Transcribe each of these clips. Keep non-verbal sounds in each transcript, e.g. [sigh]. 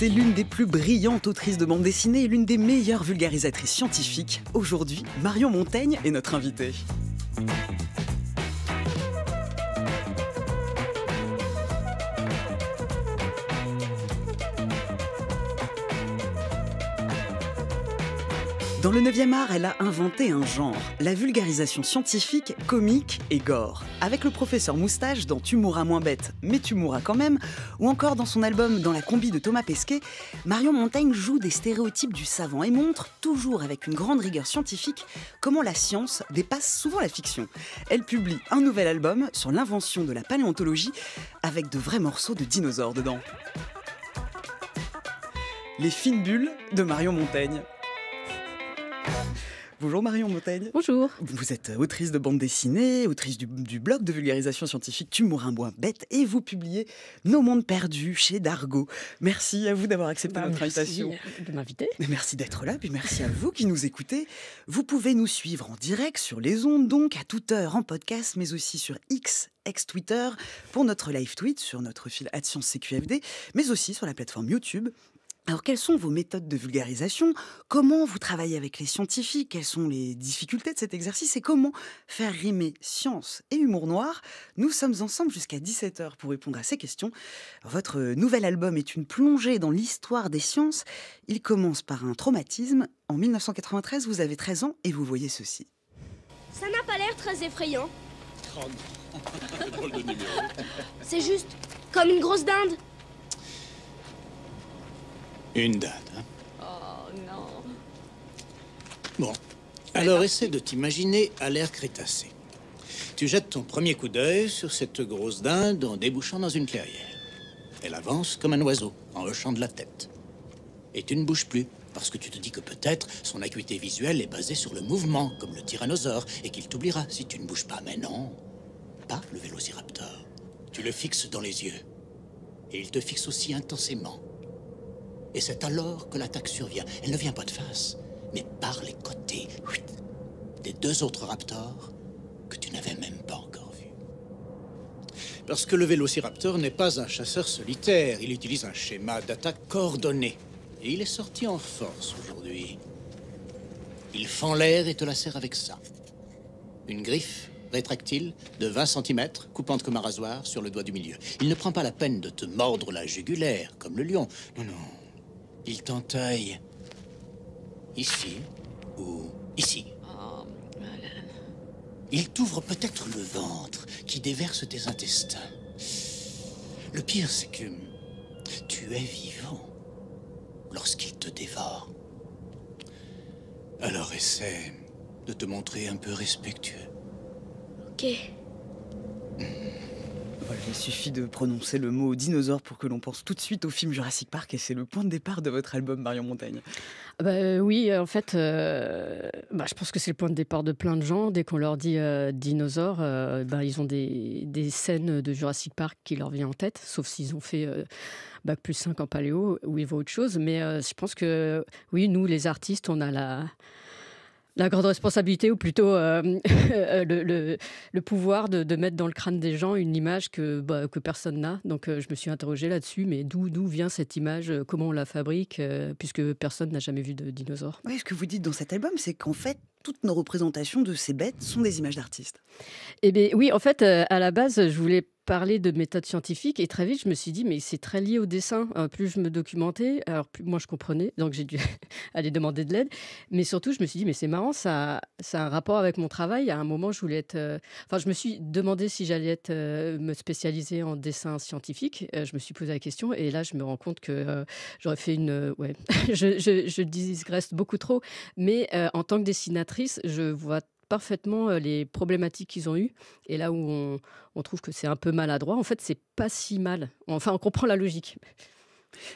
C'est l'une des plus brillantes autrices de bande dessinée et l'une des meilleures vulgarisatrices scientifiques. Aujourd'hui, Marion Montaigne est notre invitée. Dans le 9e art, elle a inventé un genre, la vulgarisation scientifique, comique et gore. Avec le professeur Moustache dans Tu mourras moins bête, mais tu mourras quand même, ou encore dans son album Dans la combi de Thomas Pesquet, Marion Montaigne joue des stéréotypes du savant et montre, toujours avec une grande rigueur scientifique, comment la science dépasse souvent la fiction. Elle publie un nouvel album sur l'invention de la paléontologie avec de vrais morceaux de dinosaures dedans. Les fines bulles de Marion Montaigne. Bonjour Marion Montaigne. Bonjour. Vous êtes autrice de bande dessinée, autrice du, blog de vulgarisation scientifique Tumour un bois bête et vous publiez Nos mondes perdus chez Dargo. Merci à vous d'avoir accepté bah, notre merci invitation. de m'inviter. Merci d'être là, puis merci à vous qui nous écoutez. Vous pouvez nous suivre en direct sur les ondes, donc à toute heure en podcast, mais aussi sur X ex-Twitter, pour notre live tweet sur notre fil AdScienceCQFD, CQFD, mais aussi sur la plateforme YouTube alors, quelles sont vos méthodes de vulgarisation Comment vous travaillez avec les scientifiques Quelles sont les difficultés de cet exercice Et comment faire rimer science et humour noir Nous sommes ensemble jusqu'à 17h pour répondre à ces questions. Votre nouvel album est une plongée dans l'histoire des sciences. Il commence par un traumatisme. En 1993, vous avez 13 ans et vous voyez ceci. Ça n'a pas l'air très effrayant. [laughs] C'est juste comme une grosse dinde. Une date, hein. Oh, non. Bon. Alors, essaie de t'imaginer à l'ère Crétacée. Tu jettes ton premier coup d'œil sur cette grosse dinde en débouchant dans une clairière. Elle avance comme un oiseau, en hochant de la tête. Et tu ne bouges plus, parce que tu te dis que peut-être son acuité visuelle est basée sur le mouvement, comme le tyrannosaure, et qu'il t'oubliera si tu ne bouges pas. Mais non, pas le vélociraptor. Tu le fixes dans les yeux. Et il te fixe aussi intensément. Et c'est alors que l'attaque survient. Elle ne vient pas de face, mais par les côtés des deux autres raptors que tu n'avais même pas encore vus. Parce que le vélociraptor n'est pas un chasseur solitaire. Il utilise un schéma d'attaque coordonné. Et il est sorti en force aujourd'hui. Il fend l'air et te la serre avec ça. Une griffe rétractile de 20 cm, coupante comme un rasoir sur le doigt du milieu. Il ne prend pas la peine de te mordre la jugulaire, comme le lion. Non, non. Il t'entaille. Ici ou ici. Il t'ouvre peut-être le ventre qui déverse tes intestins. Le pire, c'est que tu es vivant lorsqu'il te dévore. Alors essaie de te montrer un peu respectueux. Ok. Hmm il suffit de prononcer le mot dinosaure pour que l'on pense tout de suite au film Jurassic Park et c'est le point de départ de votre album Marion Montagne. Ah bah, euh, oui, euh, en fait, euh, bah, je pense que c'est le point de départ de plein de gens. Dès qu'on leur dit dinosaure, bah, ils ont des, des, scènes de Jurassic Park qui leur viennent en tête, sauf s'ils ont fait bac plus 5 en paléo où il vaut autre chose. Mais je pense que oui, nous les artistes, on a la la grande responsabilité, ou plutôt euh, [laughs] le, pouvoir de, mettre dans le crâne des gens une image que, bah, personne n'a. Donc euh, je me suis interrogée là-dessus, mais d'où, vient cette image euh, Comment on la fabrique Puisque personne n'a jamais vu de dinosaure. Oui, ce que vous dites dans cet album, c'est qu'en fait, toutes nos représentations de ces bêtes sont des images d'artistes. Eh bien oui, en fait, à la base, je voulais parler de méthode scientifique et très vite je me suis dit mais c'est très lié au dessin. Euh, plus je me documentais, alors plus moi je comprenais, donc j'ai dû [laughs] aller demander de l'aide. Mais surtout je me suis dit mais c'est marrant, ça, ça a un rapport avec mon travail. À un moment je voulais être, euh, enfin je me suis demandé si j'allais être euh, me spécialiser en dessin scientifique. je me suis posé la question et là je me rends compte que j'aurais fait une, ouais, [laughs] je, je, je beaucoup trop. Mais en tant que dessinatrice, je vois parfaitement euh, les problématiques qu'ils ont eues. Et là où on, trouve que c'est un peu maladroit, en fait, c'est pas si mal. Enfin, on comprend la logique.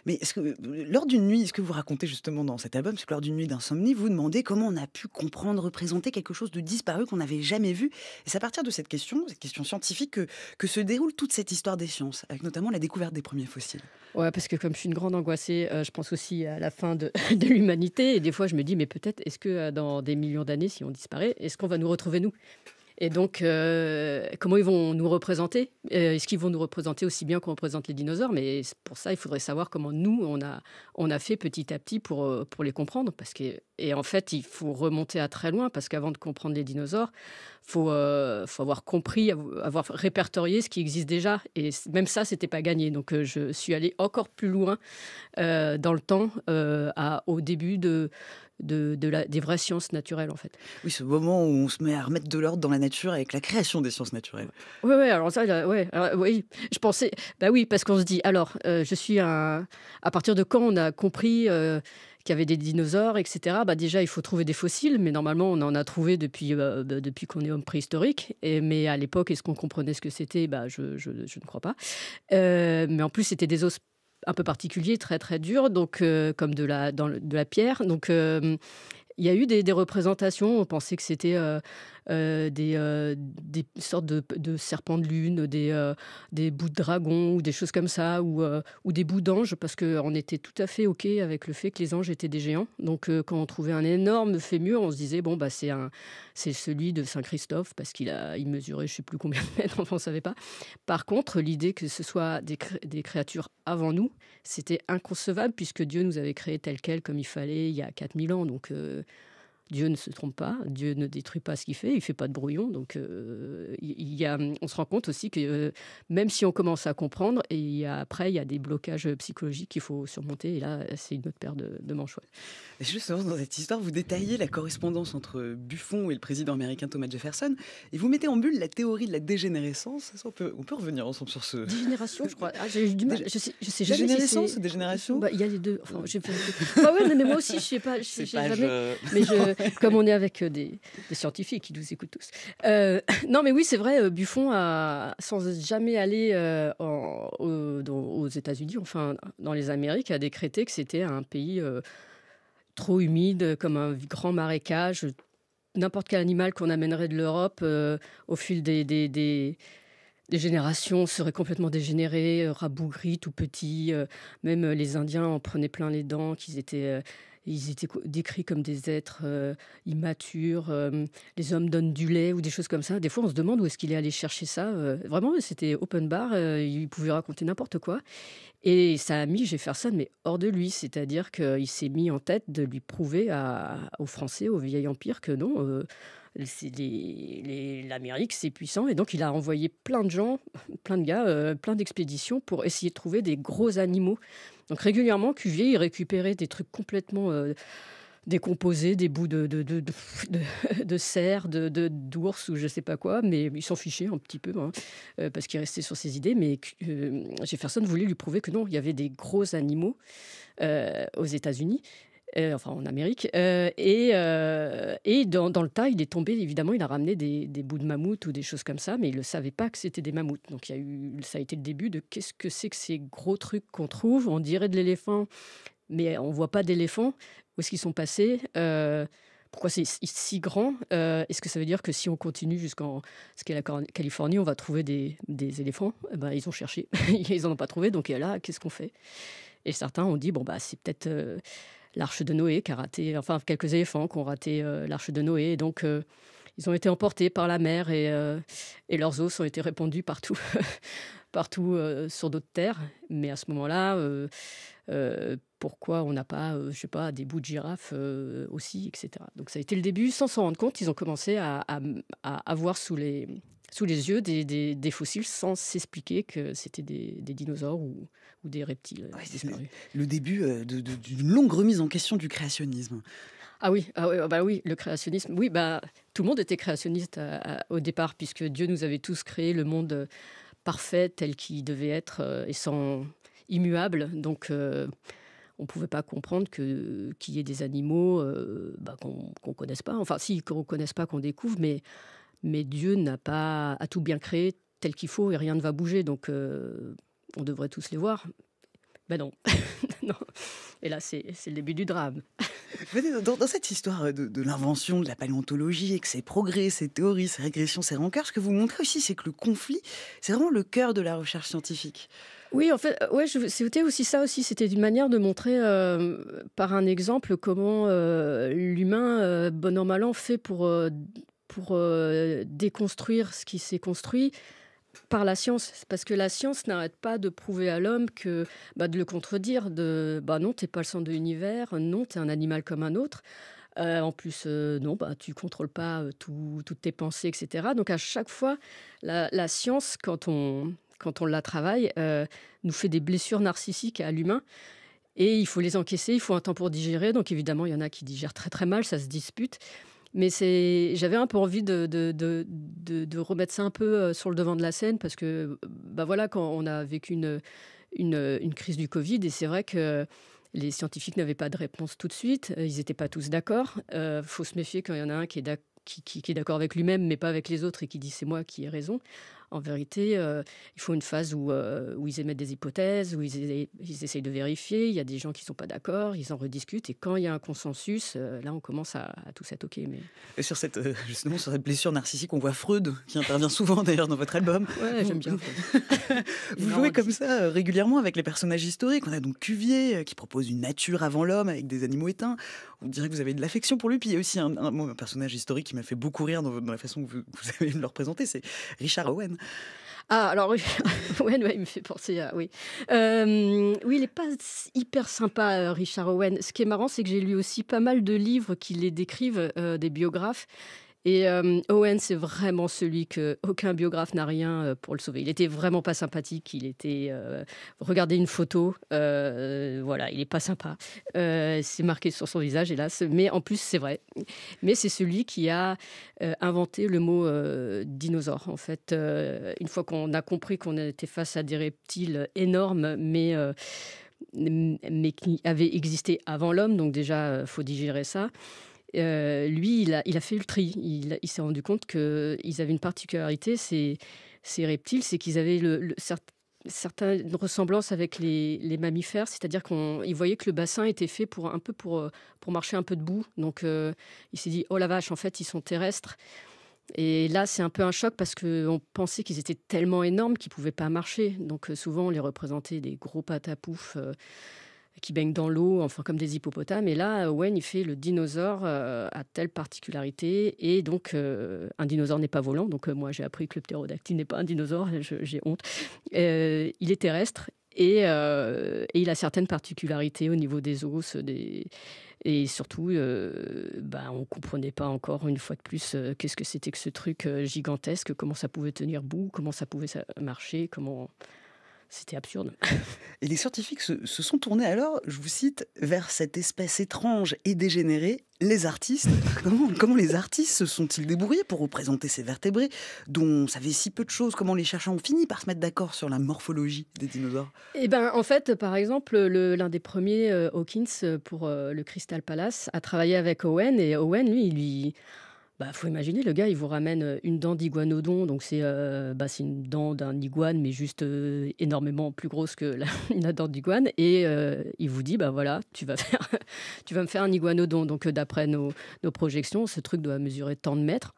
Mais est-ce que, lors d'une nuit, ce que vous racontez justement dans cet album, c'est que lors d'une nuit d'insomnie, vous demandez comment on a pu comprendre, représenter quelque chose de disparu qu'on n'avait jamais vu. Et c'est à partir de cette question, cette question scientifique, que, se déroule toute cette histoire des sciences, avec notamment la découverte des premiers fossiles. Ouais, parce que comme je suis une grande angoissée, euh, je pense aussi à la fin [laughs] de, l'humanité. Et des fois, je me dis, mais peut-être, est-ce que euh, dans des millions d'années, si on disparaît, est-ce qu'on va nous retrouver, nous et donc, euh, comment ils vont nous représenter euh, Est-ce qu'ils vont nous représenter aussi bien qu'on représente les dinosaures Mais pour ça, il faudrait savoir comment nous, on a, on a fait petit à petit pour, euh, pour les comprendre. Parce que, et en fait, il faut remonter à très loin, parce qu'avant de comprendre les dinosaures, il faut, faut avoir compris, avoir répertorié ce qui existe déjà. Et même ça, c'était pas gagné. Donc, je suis allée encore plus loin dans le temps, à, au début de, de, la, des vraies sciences naturelles, en fait. Oui, ce moment où on se met à remettre de l'ordre dans la nature avec la création des sciences naturelles. Oui, oui, alors ça, ouais, oui, je pensais, bah oui, parce qu'on se dit, alors, euh, je suis un. À partir de quand on a compris. Euh, qu'il y avait des dinosaures, etc. Bah déjà, il faut trouver des fossiles, mais normalement, on en a trouvé depuis, euh, bah, depuis qu'on est homme préhistorique. Et, mais à l'époque, est-ce qu'on comprenait ce que c'était bah, je, je, ne crois pas. mais en plus, c'était des os un peu particulier, très très dur, donc euh, comme de la, de la pierre. Donc euh, il y a eu des, représentations. On pensait que c'était euh, euh, euh, des, sortes de, serpents de lune, des, euh, des bouts de dragon ou des choses comme ça, ou, des bouts d'anges, parce qu'on était tout à fait OK avec le fait que les anges étaient des géants. Donc quand on trouvait un énorme fémur, on se disait, bon, bah, c'est, celui de Saint-Christophe, parce qu'il a, il mesurait je ne sais plus combien de [laughs] mètres, on ne savait pas. Par contre, l'idée que ce soit des, créatures avant nous, c'était inconcevable puisque Dieu nous avait créés tels quels comme il fallait il y a 4000 ans. Donc Dieu ne se trompe pas, Dieu ne détruit pas ce qu'il fait, il fait pas de brouillon. Donc, euh, il y a, on se rend compte aussi que euh, même si on commence à comprendre, et après, il y a des blocages psychologiques qu'il faut surmonter. Et là, c'est une autre paire de, de manches. Justement, dans cette histoire, vous détaillez la correspondance entre Buffon et le président américain Thomas Jefferson, et vous mettez en bulle la théorie de la dégénérescence. on, peut, revenir ensemble sur ce. Dégénération, je crois. Ah, j'ai du mal. Je sais, sais Dégénérescence, dégénération. Bah, il y a les deux. Enfin, euh. bah ouais, mais moi aussi, je sais pas. sais, jamais. Mais je, [laughs] comme on est avec euh, des, scientifiques qui nous écoutent tous. Euh, non, mais oui, c'est vrai, euh, Buffon, sans jamais aller en, aux, États-Unis, enfin dans les Amériques, a décrété que c'était un pays trop humide, comme un grand marécage. N'importe quel animal qu'on amènerait de l'Europe au fil des, des, générations serait complètement dégénéré, rabougri, tout petit. Même les Indiens en prenaient plein les dents, qu'ils étaient ils étaient décrits comme des êtres euh, immatures, euh, les hommes donnent du lait ou des choses comme ça. Des fois, on se demande où est-ce qu'il est allé chercher ça. Euh. vraiment, c'était open bar, il pouvait raconter n'importe quoi. Et ça a mis Jefferson, mais hors de lui, c'est-à-dire qu'il s'est mis en tête de lui prouver aux Français, au vieil empire, que non l'Amérique, c'est puissant. Et donc, il a envoyé plein de gens, plein de gars, euh, plein d'expéditions pour essayer de trouver des gros animaux. Donc, régulièrement, Cuvier, il récupérait des trucs complètement. Euh, décomposés, des bouts de, de, de, de, cerf, d'ours ou je ne sais pas quoi, mais il s'en fichait un petit peu hein, euh, parce qu'il restait sur ses idées. Mais Jefferson voulait lui prouver que non, il y avait des gros animaux aux États-Unis. Euh, enfin en Amérique. Euh, et, euh, dans, le tas, il est tombé, évidemment, il a ramené des, bouts de mammouth ou des choses comme ça, mais il ne savait pas que c'était des mammouths. Donc il eu, ça a été le début de qu'est-ce que c'est que ces gros trucs qu'on trouve On dirait de l'éléphant, mais on ne voit pas d'éléphant. Où est-ce qu'ils sont passés pourquoi c'est si grand Est-ce que ça veut dire que si on continue jusqu'en ce qu'est la Californie, on va trouver des, éléphants eh ben, Ils ont cherché, [laughs] ils n'en ont pas trouvé, donc là, qu'est-ce qu'on fait Et certains ont dit, bon, bah, c'est peut-être l'Arche de Noé qui a raté, enfin quelques éléphants qui ont raté euh, l'Arche de Noé. Et donc euh, ils ont été emportés par la mer et, euh, et leurs os ont été répandus partout, [laughs] partout sur d'autres terres. Mais à ce moment-là, pourquoi on n'a pas, je sais pas, des bouts de girafe aussi, etc. Donc ça a été le début, sans s'en rendre compte, ils ont commencé à, à, à avoir sous les sous les yeux des, fossiles sans s'expliquer que c'était des, dinosaures ou, des reptiles Le, début euh, d'une longue remise en question du créationnisme. Ah oui, ah, ah bah oui, le créationnisme. Oui, bah, tout le monde était créationniste euh, au départ, puisque Dieu nous avait tous créé le monde euh, parfait tel qu'il devait être et sans immuable. Donc, on ne pouvait pas comprendre qu'il y ait des animaux bah, qu'on ne connaisse pas. Enfin, si qu'on ne connaisse pas, qu'on découvre, mais mais Dieu n'a pas à tout bien créé tel qu'il faut et rien ne va bouger. Donc euh, on devrait tous les voir. Ben non. [laughs] non. Et là, c'est le début du drame. Dans, cette histoire de, l'invention de la paléontologie, et que ses progrès, ses théories, ses régressions, ses rancœurs, ce que vous montrez aussi, c'est que le conflit, c'est vraiment le cœur de la recherche scientifique. Oui, en fait, ouais, c'était aussi ça aussi. C'était une manière de montrer euh, par un exemple comment euh, l'humain, bon an mal an, fait pour pour euh, déconstruire ce qui s'est construit par la science, parce que la science n'arrête pas de prouver à l'homme que, bah, de le contredire, de, bah non, t'es pas le centre de l'univers, non, tu es un animal comme un autre. Euh, en plus, euh, non, bah, tu contrôles pas tout, toutes tes pensées, etc. Donc à chaque fois, la, la science, quand on, quand on la travaille, nous fait des blessures narcissiques à l'humain. Et il faut les encaisser, il faut un temps pour digérer. Donc évidemment, il y en a qui digèrent très très mal, ça se dispute. Mais c'est, j'avais un peu envie de, de, remettre ça un peu euh, sur le devant de la scène parce que, bah voilà, quand on a vécu une, crise du Covid, et c'est vrai que les scientifiques n'avaient pas de réponse tout de suite, euh, ils n'étaient pas tous d'accord. Il euh, faut se méfier quand il y en a un qui est qui est d'accord avec lui-même, mais pas avec les autres, et qui dit c'est moi qui ai raison. En vérité, euh, il faut une phase où, euh, où ils émettent des hypothèses, où ils, essayent de vérifier. Il y a des gens qui ne sont pas d'accord, ils en rediscutent. Et quand il y a un consensus, euh, là, on commence à, à tout ok. Mais... Et sur cette, justement, sur cette blessure narcissique, on voit Freud, qui intervient souvent [laughs] d'ailleurs dans votre album. Ouais, j'aime bien. [laughs] Vous jouez comme ça régulièrement avec les personnages historiques. On a donc Cuvier, qui propose une nature avant l'homme avec des animaux éteints. On dirait que vous avez de l'affection pour lui. Puis il y a aussi un, personnage historique qui m'a fait beaucoup rire dans, la façon que vous, vous [laughs] avez de le représenter, c'est Richard Owen. Ah, alors [laughs] Owen, il me fait penser à. Oui. Euh, oui, il n'est pas hyper sympa, euh, Richard Owen. Ce qui est marrant, c'est que j'ai lu aussi pas mal de livres qui les décrivent, euh, des biographes, et euh, Owen, c'est vraiment celui que aucun biographe n'a rien euh, pour le sauver. Il était vraiment pas sympathique. Il était, euh, regardez une photo, voilà, il est pas sympa. c'est marqué sur son visage, hélas. Mais en plus, c'est vrai. Mais c'est celui qui a inventé le mot dinosaure. En fait, une fois qu'on a compris qu'on était face à des reptiles énormes, mais mais qui avaient existé avant l'homme, donc déjà faut digérer ça. Euh, lui, il a, fait le tri. Il, s'est rendu compte qu'ils avaient une particularité, ces, ces reptiles, c'est qu'ils avaient le, certaines ressemblances avec les, mammifères, c'est-à-dire qu'ils voyait que le bassin était fait pour un peu pour, marcher un peu debout. Donc euh, il s'est dit, oh la vache, en fait, ils sont terrestres. Et là, c'est un peu un choc parce qu'on pensait qu'ils étaient tellement énormes qu'ils ne pouvaient pas marcher. Donc euh, souvent, on les représentait des gros à Euh, qui baignent dans l'eau, enfin comme des hippopotames. Et là, Owen, il fait le dinosaure euh, à telle particularité. Et donc, euh, un dinosaure n'est pas volant. Donc, euh, moi, j'ai appris que le ptérodactyle n'est pas un dinosaure. [laughs] J'ai honte. il est terrestre et, il a certaines particularités au niveau des os, des... et surtout, bah, on ne comprenait pas encore une fois de plus qu'est-ce que c'était que ce truc gigantesque, comment ça pouvait tenir bout, comment ça pouvait marcher, comment c'était absurde. Et les scientifiques se, sont tournés alors, je vous cite, vers cette espèce étrange et dégénérée, les artistes. [laughs] comment, les artistes se sont-ils débrouillés pour représenter ces vertébrés dont on savait si peu de choses Comment les chercheurs ont fini par se mettre d'accord sur la morphologie des dinosaures Eh ben, en fait, par exemple, l'un des premiers, euh, Hawkins, pour euh, le Crystal Palace, a travaillé avec Owen et Owen, lui, il lui il bah, faut imaginer, le gars, il vous ramène euh, une dent d'iguanodon, donc euh, bah, c'est une dent d'un iguane, mais juste euh, énormément plus grosse que la, [laughs] dent d'iguane, et il vous dit, bah voilà, tu vas, [laughs] tu vas me faire un iguanodon. Donc d'après nos, projections, ce truc doit mesurer tant de mètres.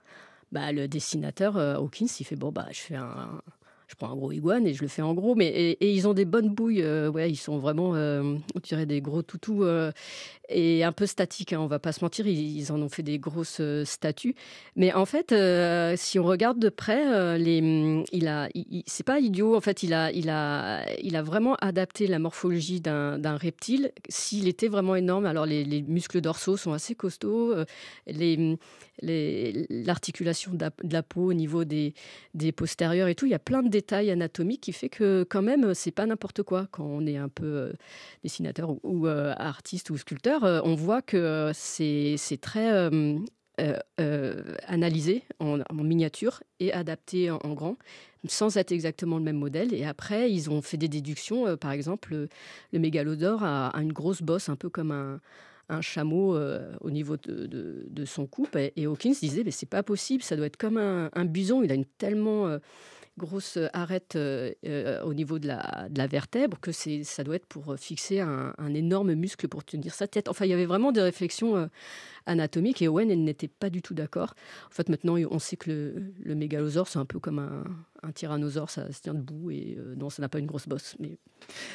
Bah, le dessinateur Hawkins, il fait, bon, bah, je fais un, je prends un gros iguane et je le fais en gros. Mais et, ils ont des bonnes bouilles. Euh, ouais, ils sont vraiment, euh, on dirait des gros toutous euh, et un peu statiques. Hein, on va pas se mentir, ils, en ont fait des grosses statues. Mais en fait, si on regarde de près, les, mm, il a, c'est pas idiot. En fait, il a, il a, il a vraiment adapté la morphologie d'un reptile s'il était vraiment énorme. Alors les, muscles dorsaux sont assez costauds. Mm, l'articulation de, la peau au niveau des, des postérieurs et tout. Il y a plein de détails anatomiques qui fait que quand même, c'est pas n'importe quoi. Quand on est un peu euh, dessinateur ou, euh, artiste ou sculpteur, euh, on voit que c'est très analysé en, miniature et adapté en, grand, sans être exactement le même modèle. Et après, ils ont fait des déductions. par exemple, le, mégalodore a une grosse bosse, un peu comme un un chameau euh, au niveau de, son couple Et, Hawkins disait, mais c'est pas possible, ça doit être comme un, bison, il a une tellement... Euh, grosse euh, arête euh, euh, au niveau de la, vertèbre, que ça doit être pour fixer un, énorme muscle pour tenir sa tête. Enfin, il y avait vraiment des réflexions anatomiques et Owen n'était pas du tout d'accord. En fait, maintenant, on sait que le, le mégalosaure, c'est un peu comme un, un tyrannosaure, ça se tient debout et non, ça n'a pas une grosse bosse. Mais...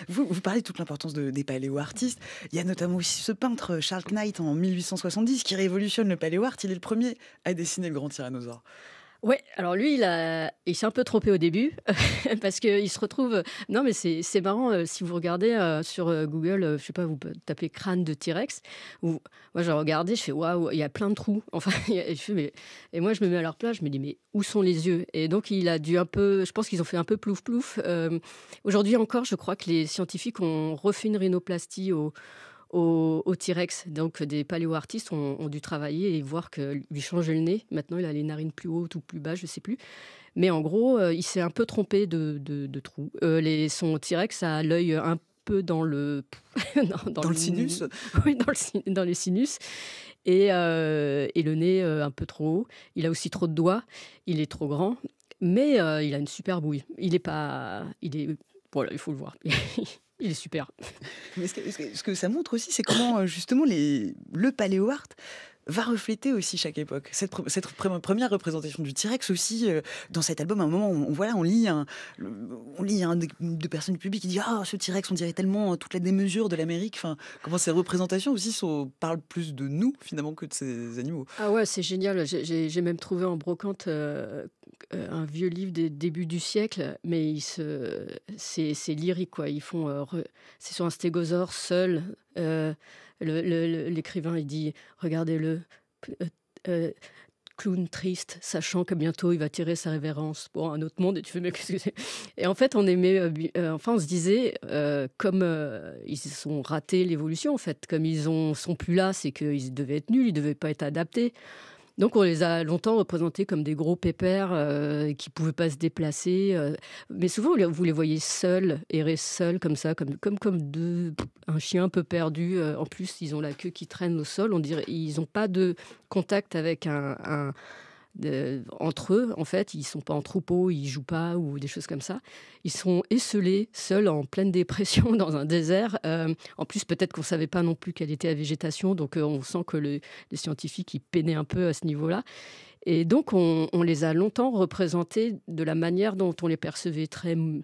Vous, parlez de toute l'importance des paléo-artistes. Il y a notamment aussi ce peintre Charles Knight en 1870 qui révolutionne le paléo-art. Il est le premier à dessiner le grand tyrannosaure. Ouais, alors lui, il, a... il s'est un peu trompé au début [laughs] parce qu'il se retrouve. Non, mais c'est marrant, euh, si vous regardez euh, sur euh, Google, je sais pas, vous tapez crâne de T-Rex. Ou... Moi, j'ai regardé, je fais waouh, il y a plein de trous. [laughs] Enfin, je fais, mais... et moi, je me mets à leur place, je me dis, mais où sont les yeux Et donc, il a dû un peu. Je pense qu'ils ont fait un peu plouf-plouf. Aujourd'hui encore, je crois que les scientifiques ont refait une rhinoplastie au au, T-Rex. Donc des paléoartistes ont, ont, dû travailler et voir que lui changeait le nez. Maintenant, il a les narines plus hautes ou plus bas, je ne sais plus. Mais en gros, euh, il s'est un peu trompé de, de, trou. Euh, les, son T-Rex a l'œil un peu dans le [laughs] dans, le, sinus. [laughs] Oui, dans, le, les sinus. Et, euh, et le nez un peu trop haut. Il a aussi trop de doigts. Il est trop grand. Mais il a une super bouille. Il est pas. Il est. Voilà, il faut le voir. [laughs] Il est super. Mais ce que, ça montre aussi, c'est comment euh, justement les, le paléo art va refléter aussi chaque époque. Cette, première représentation du T-Rex aussi, euh, dans cet album, à un moment, on, voilà, on lit un, on lit de, personnes du public qui dit Ah, ce T-Rex, on dirait tellement toute la démesure de l'Amérique. Enfin, comment ces représentations aussi sont, parlent plus de nous, finalement, que de ces animaux. Ah ouais, c'est génial. J'ai même trouvé en brocante euh, euh, un vieux livre des débuts du siècle, mais c'est lyrique, quoi. Ils font. C'est sur un stégosaure seul. L'écrivain, il dit, regardez-le, euh, euh, clown triste, sachant que bientôt il va tirer sa révérence pour un autre monde. Et tu fais, mais qu'est-ce que Et en fait, on aimait, euh, enfin, on se disait, comme ils sont raté l'évolution, en fait, comme ils ont, sont plus là, c'est qu'ils devaient être nuls, ils ne devaient pas être adaptés. Donc on les a longtemps représentés comme des gros pépères euh, qui ne pouvaient pas se déplacer. Euh. mais souvent, vous les voyez seuls, errer seuls comme ça, comme, comme, comme un chien un peu perdu. Euh. En plus, ils ont la queue qui traîne au sol. On dirait ils n'ont pas de contact avec un, un entre eux, en fait, ils ne sont pas en troupeau, ils jouent pas ou des choses comme ça. Ils sont esselés, seuls, en pleine dépression, [laughs] dans un désert. Euh, en plus, peut-être qu'on savait pas non plus quelle était la végétation, donc euh, on sent que les scientifiques ils peinaient un peu à ce niveau-là. Et donc, on, les a longtemps représentés de la manière dont on les percevait très mou,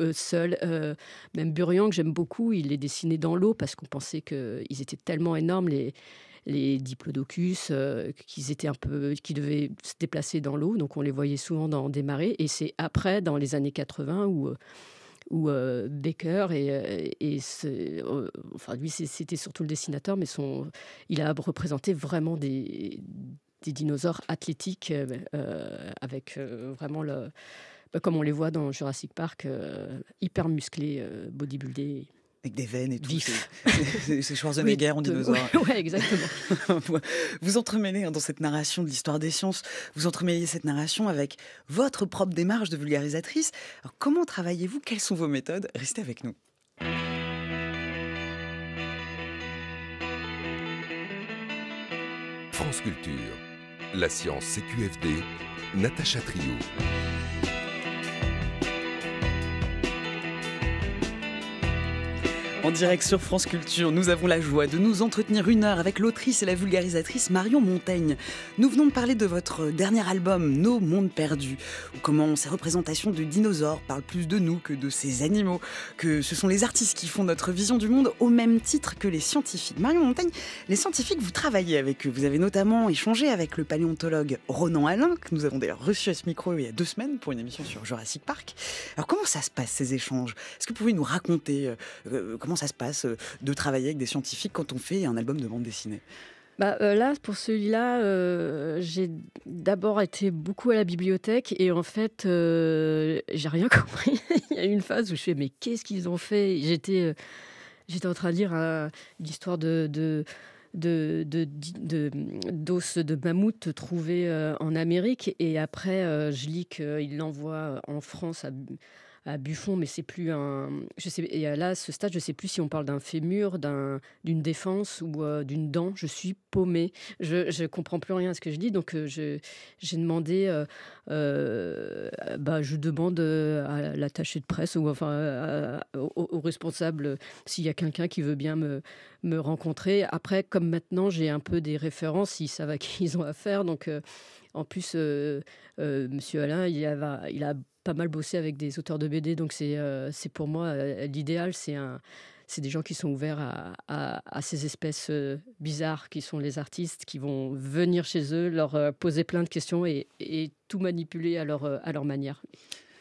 euh, seuls, seul. même Burian, que j'aime beaucoup, il les dessinait dans l'eau parce qu'on pensait qu'ils étaient tellement énormes, les, les diplodocus, euh, étaient un peu, qui devaient se déplacer dans l'eau, donc on les voyait souvent dans des marées. Et c'est après, dans les années 80, où euh, euh, Baker et, enfin lui c'était surtout le dessinateur, mais son, il a représenté vraiment des, dinosaures athlétiques avec vraiment le, bah, comme on les voit dans Jurassic Park, hyper musclés, bodybuildés avec des veines et tout. [laughs] C'est Schwarzenegger en dinosaure. Oui, [laughs] ouais, exactement. [laughs] vous entremêlez hein, dans cette narration de l'histoire des sciences, vous entremêlez cette narration avec votre propre démarche de vulgarisatrice. Alors, comment travaillez-vous Quelles sont vos méthodes Restez avec nous. France Culture, la science CQFD, Natacha Trio. En direct sur France Culture, nous avons la joie de nous entretenir une heure avec l'autrice et la vulgarisatrice Marion Montaigne. Nous venons de parler de votre dernier album, Nos Mondes Perdus, ou comment ces représentations de dinosaures parlent plus de nous que de ces animaux, que ce sont les artistes qui font notre vision du monde au même titre que les scientifiques. Marion Montaigne, les scientifiques, vous travaillez avec eux. Vous avez notamment échangé avec le paléontologue Ronan Alain, que nous avons d'ailleurs reçu à ce micro il y a deux semaines pour une émission sur Jurassic Park. Alors comment ça se passe ces échanges Est-ce que vous pouvez nous raconter euh, euh, comment ça se passe euh, de travailler avec des scientifiques quand on fait un album de bande dessinée bah, euh, là, pour celui-là, euh, j'ai d'abord été beaucoup à la bibliothèque et en fait, j'ai rien [laughs] compris. Il y a eu une phase où je fais mais qu'est-ce qu'ils ont fait J'étais, j'étais en train de lire l'histoire de, de de, d'os de, mammouth trouvé en Amérique. Et après, je lis qu'ils l'envoient en France à, à Buffon, mais c'est plus un. Je sais, et là, à ce stade, je ne sais plus si on parle d'un fémur, d'un, d'une défense ou euh, d'une dent. Je suis paumée. Je ne comprends plus rien à ce que je dis. Donc, euh, je, j'ai demandé. Euh, bah, je demande à l'attaché de presse ou enfin au, responsable s'il y a quelqu'un qui veut bien me, me rencontrer. Après, comme maintenant, j'ai un peu des références, ils savent à qui ils ont affaire. Donc, en plus, Monsieur Alain, il il a pas mal bossé avec des auteurs de BD, donc euh, c'est pour moi euh, l'idéal, c'est des gens qui sont ouverts à, ces espèces euh, bizarres qui sont les artistes, qui vont venir chez eux, leur poser plein de questions et, tout manipuler à à leur manière.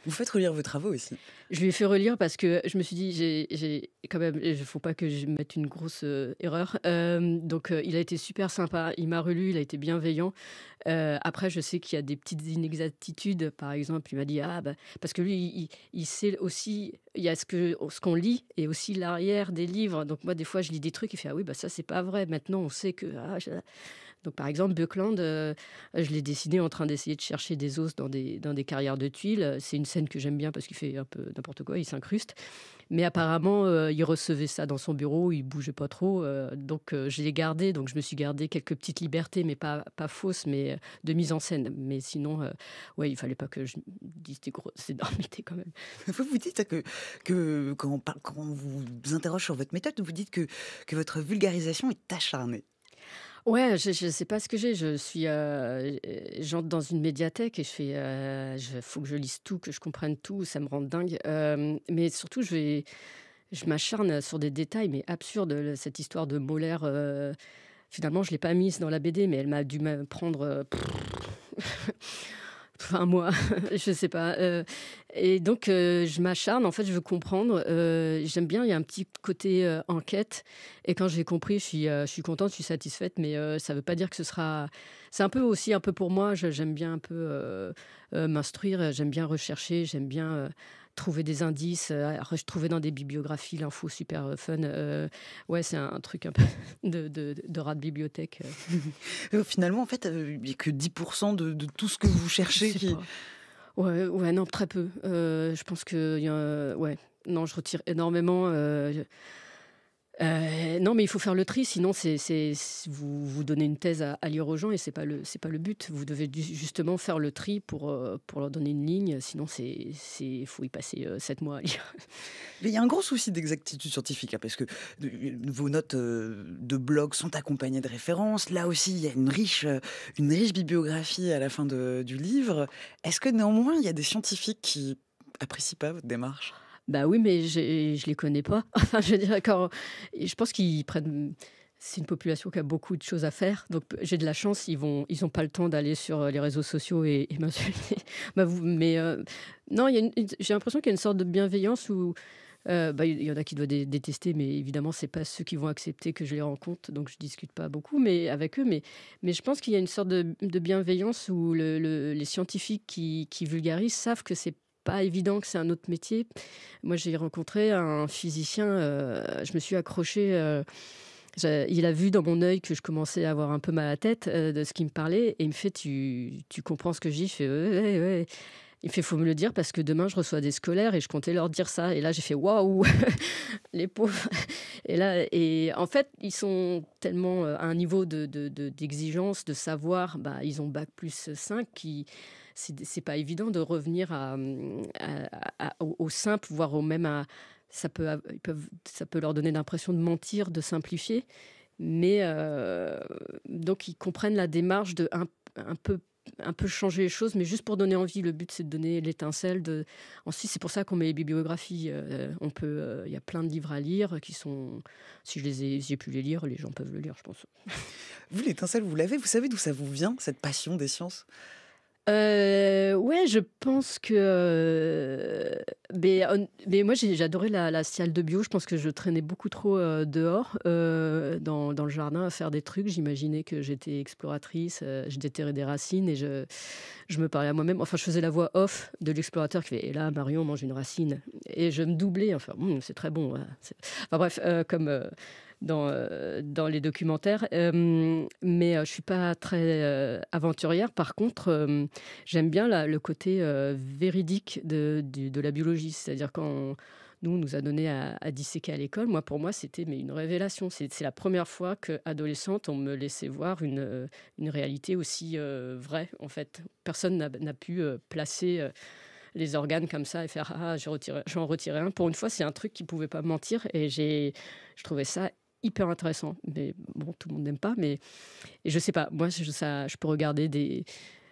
Vous faites relire vos travaux aussi Je lui ai fait relire parce que je me suis dit, j'ai quand même, il ne faut pas que je mette une grosse euh, erreur. Euh, donc, euh, il a été super sympa. Il m'a relu, il a été bienveillant. après, je sais qu'il y a des petites inexactitudes. Par exemple, il m'a dit, ah, bah, parce que lui, il, sait aussi, il y a ce qu'on ce lit et aussi l'arrière des livres. Donc, moi, des fois, je lis des trucs, il fait, ah oui, bah, ça, c'est pas vrai. Maintenant, on sait que. Ah, par exemple, Buckland, euh, je l'ai dessiné en train d'essayer de chercher des os dans des, dans des carrières de tuiles. C'est une scène que j'aime bien parce qu'il fait un peu n'importe quoi, il s'incruste. Mais apparemment, euh, il recevait ça dans son bureau, il bougeait pas trop. Euh, donc, je l'ai gardé. Donc, je me suis gardé quelques petites libertés, mais pas, pas fausses, mais de mise en scène. Mais sinon, ouais, il fallait pas que je dise des grosses [laughs] énormités quand même. Vous vous dites que, que quand, on quand vous interroge sur votre méthode, vous dites que, que votre vulgarisation est acharnée. Ouais, je ne sais pas ce que j'ai. Je suis, euh, euh, j'entre dans une médiathèque et je fais, Il euh, faut que je lise tout, que je comprenne tout, ça me rend dingue. mais surtout, je vais je m'acharne sur des détails, mais absurdes. cette histoire de Moller, finalement, je l'ai pas mise dans la BD, mais elle m'a dû me prendre, Enfin, moi, [laughs] je ne sais pas. Euh, et donc, euh, je m'acharne. En fait, je veux comprendre. Euh, j'aime bien, il y a un petit côté enquête. Et quand j'ai compris, je suis, je suis contente, je suis satisfaite. Mais ça ne veut pas dire que ce sera. C'est un peu aussi, un peu pour moi. J'aime bien un peu m'instruire. J'aime bien rechercher. J'aime bien trouver des indices, euh, trouver dans des bibliographies l'info super euh, fun. Euh, ouais, c'est un, truc un peu [laughs] de, de, de rat de bibliothèque. Finalement, en fait, il n'y a que 10% de, de, tout ce que vous cherchez Ouais, ouais, non, très peu. je pense que. Y a, ouais, non, je retire énormément. Euh, non, mais il faut faire le tri, sinon c'est, vous, donnez une thèse à, lire aux gens et ce n'est pas, le, c'est pas le but. Vous devez justement faire le tri pour, euh, pour leur donner une ligne, sinon c'est, c'est faut y passer euh, sept mois [laughs] Mais il y a un gros souci d'exactitude scientifique, hein, parce que vos notes de blog sont accompagnées de références. Là aussi, il y a une riche, une riche bibliographie à la fin du livre. Est-ce que néanmoins, il y a des scientifiques qui apprécient pas votre démarche bah oui, mais je les connais pas. [laughs] Enfin, je veux je pense qu'ils prennent. C'est une population qui a beaucoup de choses à faire. Donc j'ai de la chance, ils n'ont ils pas le temps d'aller sur euh, les réseaux sociaux et, et [laughs] m'insulter. Bah, mais euh, non, j'ai l'impression qu'il y a une sorte de bienveillance où. Euh, bah, il y en a qui doivent détester, mais évidemment, ce n'est pas ceux qui vont accepter que je les rencontre, donc je ne discute pas beaucoup mais, avec eux. Mais, mais je pense qu'il y a une sorte de, bienveillance où les scientifiques qui, qui vulgarisent savent que c'est pas évident que c'est un autre métier. Moi, j'ai rencontré un physicien, euh, je me suis accrochée. Euh, il a vu dans mon œil que je commençais à avoir un peu mal à la tête euh, de ce qu'il me parlait et il me fait tu, tu comprends ce que je dis Il me fait faut me le dire parce que demain je reçois des scolaires et je comptais leur dire ça. Et là j'ai fait waouh [laughs] les pauvres. Et là et en fait ils sont tellement à un niveau de d'exigence de, savoir bah ils ont bac plus 5 qui c'est pas évident de revenir à, mmh, au, simple, voire au même. À, ça peut, ça peut leur donner l'impression de mentir, de simplifier. Mais euh, donc, ils comprennent la démarche de un, peu un peu changer les choses, mais juste pour donner envie. Le but, c'est de donner l'étincelle. De... Ensuite, c'est pour ça qu'on met les bibliographies. Euh, on peut, euh, il y a plein de livres à lire qui sont, si je les ai, si j'ai pu les lire, les gens peuvent le lire, je pense. Vous, l'étincelle, vous l'avez. Vous savez d'où ça vous vient cette passion des sciences euh, ouais, je pense que, euh, Mais moi, j'adorais la la de bio. Je pense que je traînais beaucoup trop, euh, dehors, euh, dans le jardin à faire des trucs. J'imaginais que j'étais exploratrice, je déterrais des racines et je me parlais à moi-même. Enfin, je faisais la voix off de l'explorateur qui fait: «Et là, Marion mange une racine» et je me doublais, enfin: hmm, c'est très bon, hein. enfin bref, comme, dans, euh, dans les documentaires. Euh, mais euh, je ne suis pas très aventurière. Par contre, j'aime bien le côté véridique de, de, la biologie. C'est-à-dire quand on, nous, nous a donné à, disséquer à l'école, moi, pour moi, c'était mais une révélation. C'est, la première fois qu'adolescente, on me laissait voir une, une réalité aussi vraie, en fait. Personne n'a, pu placer les organes comme ça et faire ah, ah j'en retire j'en un. Pour une fois, c'est un truc qui pouvait pas mentir et j'ai je trouvais ça hyper intéressant. Mais bon, tout le monde n'aime pas, mais je sais pas. Moi, je, ça, je peux regarder des,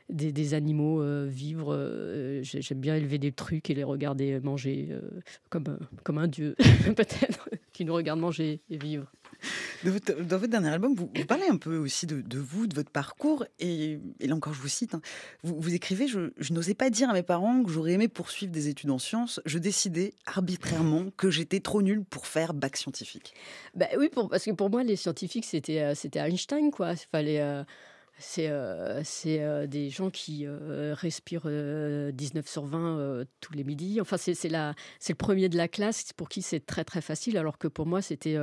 des, animaux euh, vivre. Euh, j'aime bien élever des trucs et les regarder manger euh, comme, comme un dieu, [laughs] peut-être, qui nous regarde manger et vivre dans votre dernier album, vous, parlez un peu aussi de, vous, de votre parcours. Et, là encore, je vous cite. Hein. vous, écrivez Je, n'osais pas dire à mes parents que j'aurais aimé poursuivre des études en sciences. Je décidais arbitrairement que j'étais trop nul pour faire bac scientifique. Bah oui, parce que pour moi, les scientifiques, c'était euh, Einstein, quoi. Il fallait. Euh, c'est euh, euh, des gens qui euh, respirent 19 sur 20 tous les midis. Enfin, c'est le premier de la classe pour qui c'est très très facile, alors que pour moi, c'était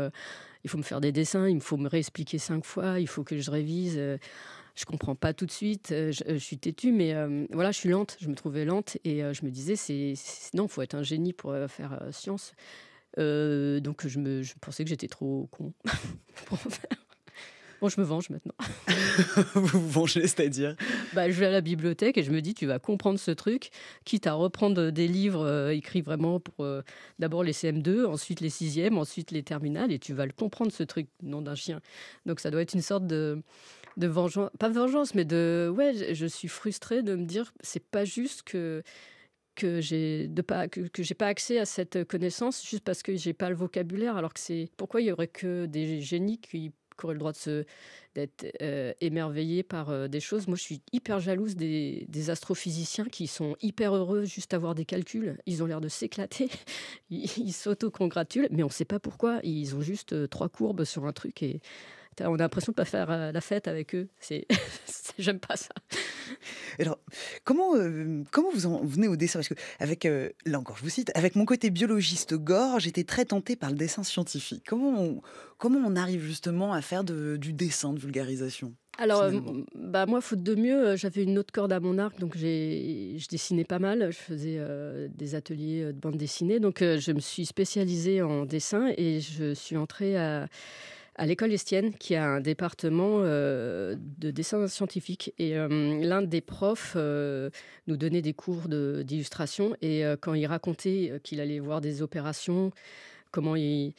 il faut me faire des dessins, il faut me réexpliquer cinq fois, il faut que je révise. je comprends pas tout de suite, je, suis têtue, mais voilà, je suis lente, je me trouvais lente et je me disais, c'est non, faut être un génie pour faire science. donc je, me, je pensais que j'étais trop con [laughs] pour en faire. Bon, je me venge maintenant. [laughs] vous vous vengez, c'est-à-dire bah, Je vais à la bibliothèque et je me dis, tu vas comprendre ce truc, quitte à reprendre des livres euh, écrits vraiment pour euh, d'abord les CM2, ensuite les sixièmes, ensuite les terminales, et tu vas le comprendre, ce truc, nom d'un chien. Donc ça doit être une sorte de, de vengeance, pas de vengeance, mais de, ouais, je suis frustrée de me dire, c'est pas juste que que j'ai de pas que, que j'ai pas accès à cette connaissance juste parce que j'ai pas le vocabulaire alors que c'est pourquoi il y aurait que des génies qui Aurait le droit d'être euh, émerveillé par euh, des choses. Moi, je suis hyper jalouse des, des astrophysiciens qui sont hyper heureux juste d'avoir des calculs. Ils ont l'air de s'éclater. [laughs] Ils s'autocongratulent, mais on ne sait pas pourquoi. Ils ont juste euh, trois courbes sur un truc et on a l'impression de pas faire euh, la fête avec eux. C'est, [laughs] j'aime pas ça. Alors, comment, euh, comment vous en venez au dessin Parce que, avec, euh, là encore, je vous cite, avec mon côté biologiste gore, j'étais très tentée par le dessin scientifique. Comment on, comment on arrive justement à faire du dessin de vulgarisation alors, bah moi, faute de mieux, j'avais une autre corde à mon arc, donc je dessinais pas mal. Je faisais des ateliers de bande dessinée, donc je me suis spécialisée en dessin et je suis entrée à à l'école Estienne, qui a un département euh, de dessin scientifique. Et euh, l'un des profs euh, nous donnait des cours d'illustration. et quand il racontait qu'il allait voir des opérations, comment il,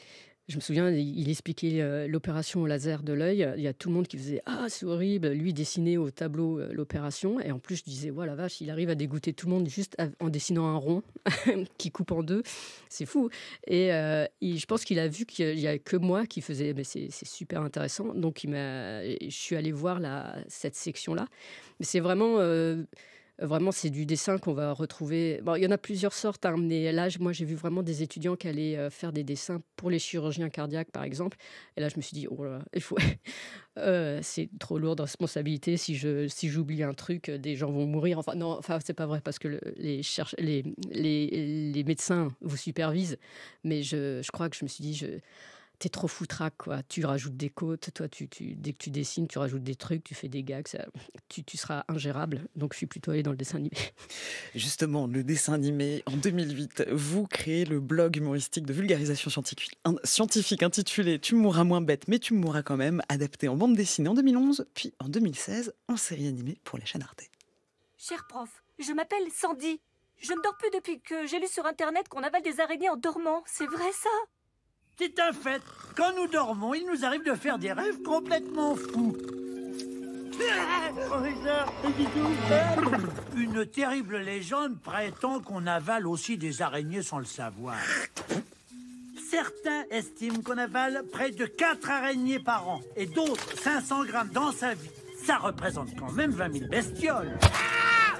je me souviens, il expliquait euh, l'opération au laser de l'œil. Il y a tout le monde qui faisait Ah, c'est horrible. Lui dessinait au tableau euh, l'opération. Et en plus, je disais Voilà, vache, il arrive à dégoûter tout le monde juste en dessinant un rond [laughs] qui coupe en deux. C'est fou. Et, euh, je pense qu'il a vu qu'il n'y a que moi qui faisais Mais c'est super intéressant. Donc, il je suis allée voir la, cette section-là. Mais c'est vraiment. Vraiment, c'est du dessin qu'on va retrouver. Bon, il y en a plusieurs sortes, hein, mais là, moi, j'ai vu vraiment des étudiants qui allaient euh, faire des dessins pour les chirurgiens cardiaques, par exemple. Et là, je me suis dit, oh là, [laughs] il faut... Euh, c'est trop lourd de responsabilité. Si, je, si j'oublie un truc, euh, des gens vont mourir. Enfin, non, enfin, c'est pas vrai, parce que les, les, les, les, médecins vous supervisent. Mais je, je crois que je me suis dit, je t'es trop foutraque, quoi. Tu rajoutes des côtes, toi, tu, dès que tu dessines, tu rajoutes des trucs, tu fais des gags, tu, seras ingérable. Donc, je suis plutôt allée dans le dessin animé. [laughs] Justement, le dessin animé, en 2008, vous créez le blog humoristique de vulgarisation scientifique, scientifique intitulé Tu mourras moins bête, mais tu mourras quand même, adapté en bande dessinée en 2011, puis en 2016 en série animée pour la chaîne Arte. Cher prof, je m'appelle Sandy. Je ne dors plus depuis que j'ai lu sur internet qu'on avale des araignées en dormant. C'est vrai ça c'est un fait. Quand nous dormons, il nous arrive de faire des rêves complètement fous. Une terrible légende prétend qu'on avale aussi des araignées sans le savoir. Certains estiment qu'on avale près de 4 araignées par an et d'autres 500 grammes dans sa vie. Ça représente quand même 20 000 bestioles.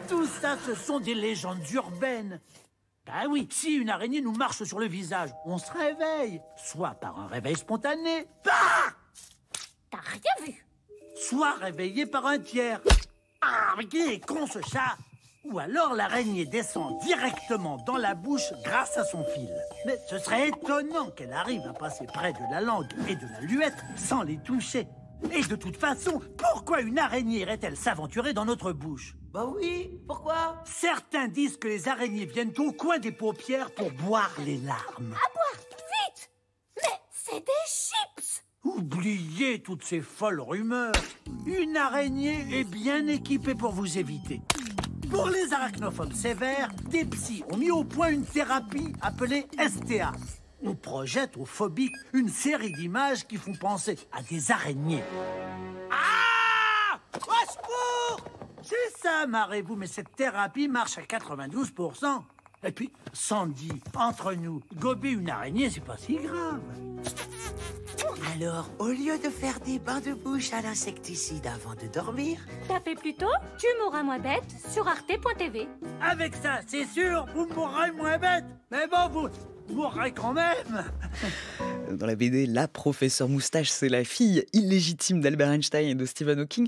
Tout ça, ce sont des légendes urbaines. Ben oui, si une araignée nous marche sur le visage, on se réveille, soit par un réveil spontané. Bah T'as rien vu Soit réveillé par un tiers. Ah, mais qui est con ce chat Ou alors l'araignée descend directement dans la bouche grâce à son fil. Mais ce serait étonnant qu'elle arrive à passer près de la langue et de la luette sans les toucher. Et de toute façon, pourquoi une araignée irait-elle s'aventurer dans notre bouche bah oui, pourquoi Certains disent que les araignées viennent au coin des paupières pour boire les larmes. À boire, vite Mais c'est des chips Oubliez toutes ces folles rumeurs. Une araignée est bien équipée pour vous éviter. Pour les arachnophobes sévères, des psys ont mis au point une thérapie appelée STA. On projette aux phobiques une série d'images qui font penser à des araignées. Ah Au c'est ça, marrez-vous, mais cette thérapie marche à 92%. Et puis, Sandy, entre nous, gober une araignée, c'est pas si grave. Alors, au lieu de faire des bains de bouche à l'insecticide avant de dormir, tapez plutôt Tu mourras moins bête sur arte.tv. Avec ça, c'est sûr, vous mourrez moins bête. Mais bon, vous, quand même [laughs] Dans la BD, la professeure moustache, c'est la fille illégitime d'Albert Einstein et de Stephen Hawking.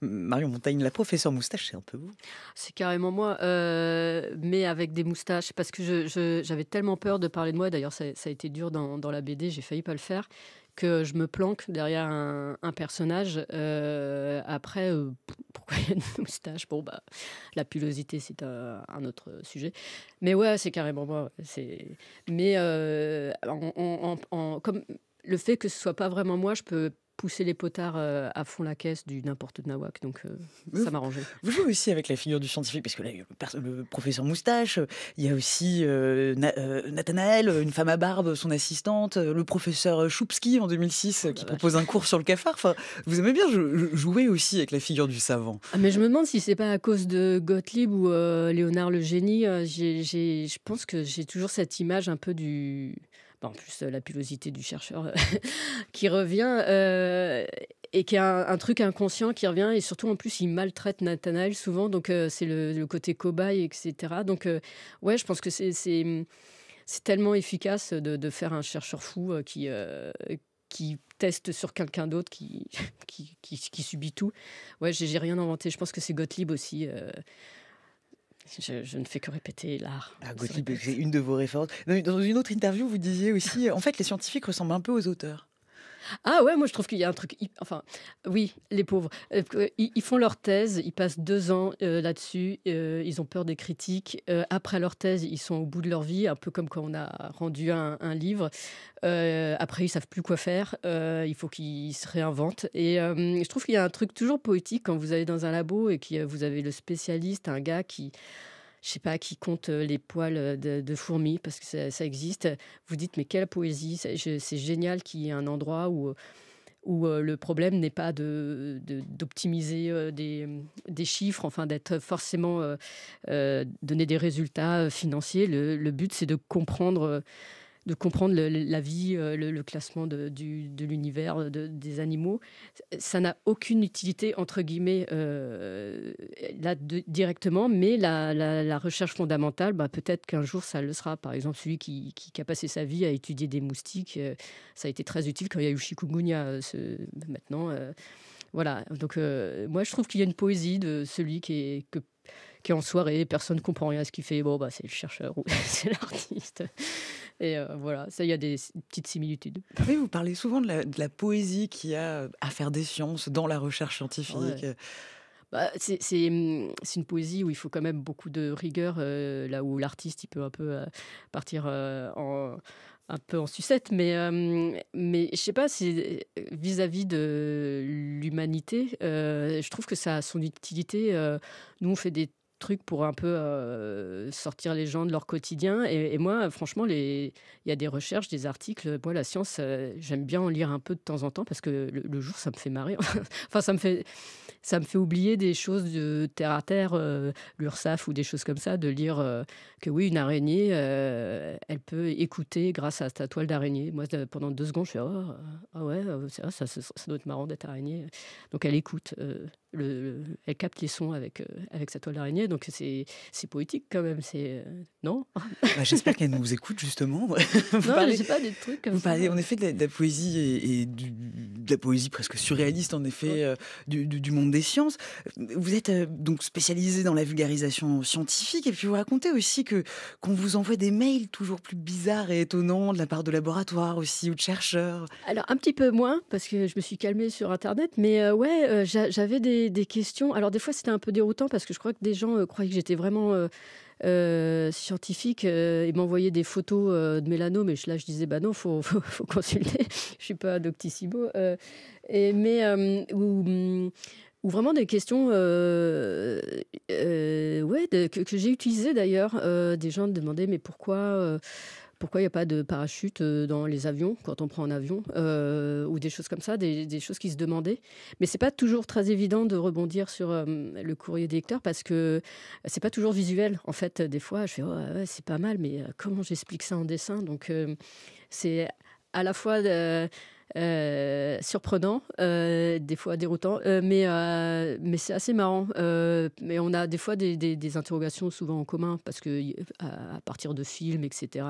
Marion Montaigne, la professeure moustache, c'est un peu vous C'est carrément moi, euh, mais avec des moustaches, parce que j'avais tellement peur de parler de moi. D'ailleurs, ça, a été dur dans, dans la BD, j'ai failli pas le faire que je me planque derrière un, personnage. Euh, après, euh, [laughs] pourquoi il y a une moustache Bon, bah, la pilosité, c'est un, autre sujet. Mais ouais, c'est carrément moi. C'est... Mais euh, en, comme le fait que ce soit pas vraiment moi, je peux pousser les potards euh, à fond la caisse du n'importe de nawak, donc ça euh, ça m'arrangeait. Vous jouez aussi avec la figure du scientifique, parce que le, professeur Moustache, il y a aussi euh, Nathanaël, une femme à barbe, son assistante, le professeur Choupski en 2006, qui ah, propose un cours sur le cafard. Enfin, vous aimez bien jouer aussi avec la figure du savant. Ah, mais je me demande si c'est pas à cause de Gottlieb ou Léonard le génie. je pense que j'ai toujours cette image un peu du en plus, euh, la pilosité du chercheur euh, [laughs] qui revient euh, et qui a un, truc inconscient qui revient et surtout en plus il maltraite Nathanael souvent donc c'est le, côté cobaye etc donc ouais je pense que c'est c'est tellement efficace de, faire un chercheur fou qui qui teste sur quelqu'un d'autre qui, [laughs] qui, qui, qui, subit tout. Ouais, j'ai rien inventé. Je pense que c'est Gottlieb aussi. Je, ne fais que répéter l'art. Ah, c'est une de vos références. Dans une autre interview, vous disiez aussi, en fait, les scientifiques ressemblent un peu aux auteurs. Ah ouais, moi je trouve qu'il y a un truc. Enfin, oui, les pauvres. Euh, ils font leur thèse, ils passent deux ans euh, là-dessus, euh, ils ont peur des critiques. après leur thèse, ils sont au bout de leur vie, un peu comme quand on a rendu un, un livre. après, ils savent plus quoi faire, il faut qu'ils se réinventent. Et je trouve qu'il y a un truc toujours poétique quand vous allez dans un labo et que vous avez le spécialiste, un gars qui je sais pas, qui compte euh, les poils euh, de, de fourmis, parce que ça, existe. Vous dites, mais quelle poésie C'est génial qu'il y ait un endroit où, où euh, le problème n'est pas d'optimiser de, des, chiffres, enfin d'être forcément donné donner des résultats financiers. Le, le but, c'est de comprendre de comprendre la vie, euh, le, classement de, l'univers euh, des animaux. Ça n'a aucune utilité, entre guillemets, euh, là directement, mais la, recherche fondamentale, bah, peut-être qu'un jour, ça le sera. Par exemple, celui qui, a passé sa vie à étudier des moustiques, ça a été très utile quand il y a eu chikungunya ce, maintenant. voilà, donc moi, je trouve qu'il y a une poésie de celui qui est... Que, qui en soirée, personne ne comprend rien à ce qu'il fait. Bon, bah, c'est le chercheur ou [laughs] c'est l'artiste. Et euh, voilà, ça, il y a des petites similitudes. Oui, vous parlez souvent de la, poésie qui a euh, à faire des sciences dans la recherche scientifique. Bah, hum, c'est une poésie où il faut quand même beaucoup de rigueur, euh, là où l'artiste il peut un peu partir en, un peu en sucette, mais, mais je sais pas, si vis-à-vis de l'humanité, je trouve que ça a son utilité. nous, on fait des trucs pour un peu euh, sortir les gens de leur quotidien. Et, moi, franchement, il y a des recherches, des articles. Moi, la science, euh, j'aime bien en lire un peu de temps en temps parce que le, jour, ça me fait marrer. [laughs] enfin, ça me fait, ça me fait oublier des choses de terre à terre, euh, l'URSSAF l'URSAF ou des choses comme ça, de lire que oui, une araignée, elle peut écouter grâce à sa toile d'araignée. Moi, pendant deux secondes, je suis oh, ah ouais, ah, ça, ça, doit être marrant d'être araignée. Donc, elle écoute, elle capte les sons avec, avec sa toile d'araignée donc c'est poétique quand même, c'est euh, non [laughs] bah, J'espère qu'elle nous écoute justement. [laughs] Vous non, parlez, je pas des trucs. Comme en effet de la, poésie et, du, de la poésie presque surréaliste en effet euh, du, monde des sciences. Vous êtes euh, donc spécialisé dans la vulgarisation scientifique et puis vous racontez aussi que qu'on vous envoie des mails toujours plus bizarres et étonnants de la part de laboratoires aussi ou de chercheurs. Alors un petit peu moins parce que je me suis calmée sur internet, mais ouais, j'avais des, questions. Alors des fois c'était un peu déroutant parce que je crois que des gens je euh, que j'étais vraiment euh, euh, scientifique et m'envoyait des photos de mélano mais là, je disais, bah non, faut, faut, [laughs] consulter. je ne suis pas doctissimo. et, mais ou, vraiment des questions, ouais, que, que j'ai utilisées d'ailleurs. des gens me demandaient, mais pourquoi pourquoi il n'y a pas de parachute euh, dans les avions quand on prend un avion euh, ou des choses comme ça, des, choses qui se demandaient. Mais c'est pas toujours très évident de rebondir sur euh, le courrier des lecteurs parce que c'est pas toujours visuel. En fait, des fois, je fais c'est pas mal, mais comment j'explique ça en dessin Donc c'est à la fois euh, surprenant, euh, des fois déroutant, euh, mais, c'est assez marrant. mais on a des fois des, interrogations souvent en commun, parce que à, partir de films, etc.,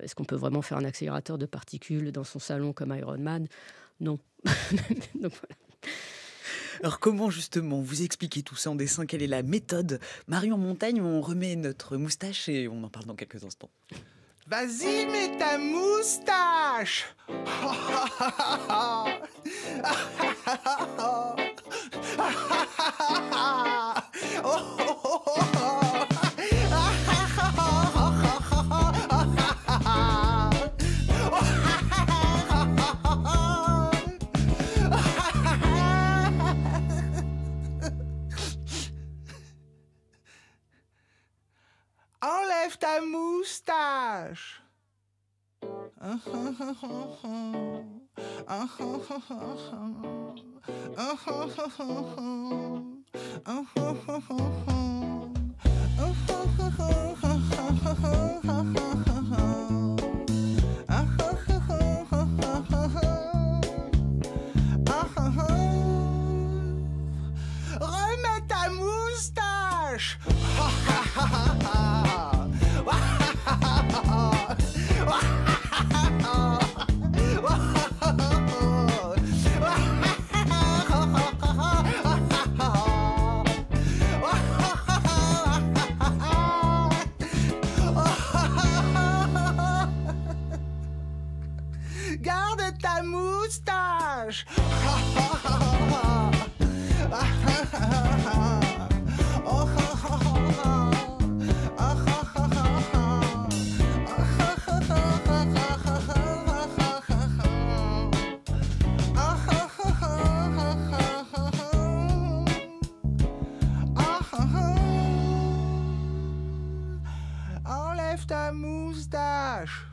est-ce qu'on peut vraiment faire un accélérateur de particules dans son salon comme Iron Man Non. [laughs] Alors comment justement vous expliquez tout ça en dessin Quelle est la méthode Marion Montagne, on remet notre moustache et on en parle dans quelques instants. Vas-y, mets ta moustache [laughs] Enlève ta moustache. Remets ta moustache. [laughs] знаешь,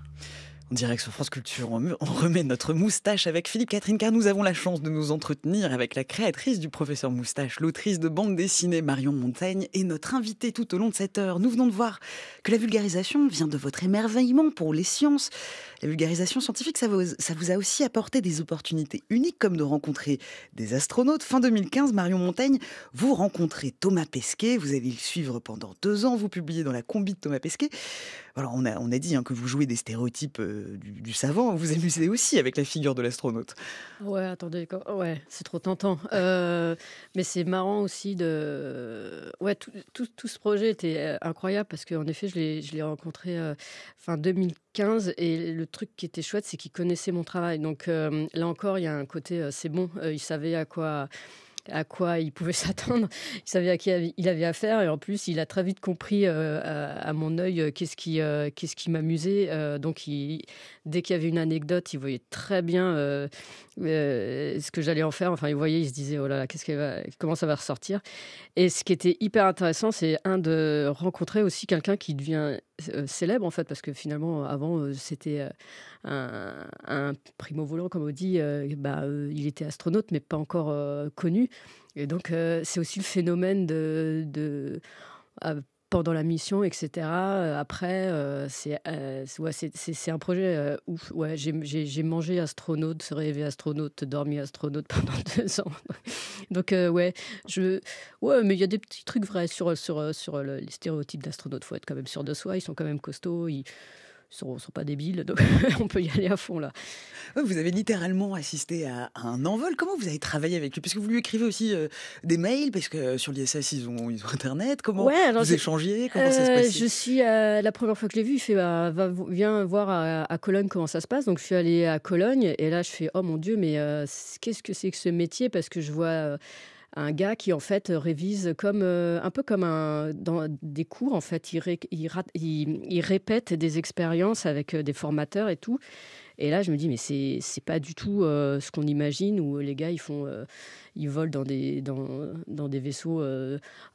direct sur France Culture, on, remet notre moustache avec Philippe Catherine car nous avons la chance de nous entretenir avec la créatrice du professeur Moustache, l'autrice de bande dessinée Marion Montaigne et notre invitée tout au long de cette heure. Nous venons de voir que la vulgarisation vient de votre émerveillement pour les sciences. La vulgarisation scientifique, ça vous, a aussi apporté des opportunités uniques comme de rencontrer des astronautes. Fin 2015, Marion Montaigne, vous rencontrez Thomas Pesquet, vous allez le suivre pendant deux ans, vous publiez dans la combi de Thomas Pesquet. Alors on a, dit hein, que vous jouez des stéréotypes. Euh, euh, du, savant, vous amusez aussi avec la figure de l'astronaute. Ouais, attendez, ouais, c'est trop tentant. Euh, mais c'est marrant aussi de. Ouais, tout, ce projet était euh, incroyable parce qu'en effet, je l'ai rencontré fin 2015 et le truc qui était chouette, c'est qu'il connaissait mon travail. Donc là encore, il y a un côté, c'est bon, il savait à quoi à quoi il pouvait [laughs] s'attendre. Il savait à qui il avait affaire et en plus, il a très vite compris euh, à, mon œil euh, qu'est-ce qui, euh, qu'est-ce qui m'amusait. donc, il, dès qu'il y avait une anecdote, il voyait très bien ce que j'allais en faire. Enfin, il voyait, il se disait oh là là, qu'est-ce va, comment ça va ressortir. Et ce qui était hyper intéressant, c'est un de rencontrer aussi quelqu'un qui devient euh, célèbre, en fait, parce que finalement, avant, euh, c'était euh, un, primo-volant, comme on dit, bah, il était astronaute, mais pas encore connu. Et donc, c'est aussi le phénomène de... de ah, pendant la mission, etc. Euh, après, euh, euh, c'est un projet ouf. Ouais, J'ai mangé astronaute, rêvé astronaute, dormi astronaute [laughs] pendant deux ans. Donc, ouais, je, ouais, mais il y a des petits trucs vrais sur, sur, sur les stéréotypes d'astronaute. Il faut être quand même sûr de soi. Ils sont quand même costauds. Ils, sont, sont pas débiles, donc [laughs] on peut y aller à fond là. Vous avez littéralement assisté à, un envol. Comment vous avez travaillé avec lui Parce que vous lui écrivez aussi euh, des mails, parce que sur l'ISS ils ont, internet. Comment vous échangez Comment ça se euh, passe Je suis euh, la première fois que je l'ai vu, il fait bah, viens voir à, à, Cologne comment ça se passe. Donc je suis allée à Cologne et là je fais oh mon dieu mais qu'est-ce que c'est que ce métier Parce que je vois un gars qui en fait révise comme euh, un peu comme un dans des cours en fait il, il, répète des expériences avec euh, des formateurs et tout et là je me dis mais c'est c'est pas du tout euh, ce qu'on imagine où les gars ils font ils volent dans des dans, dans des vaisseaux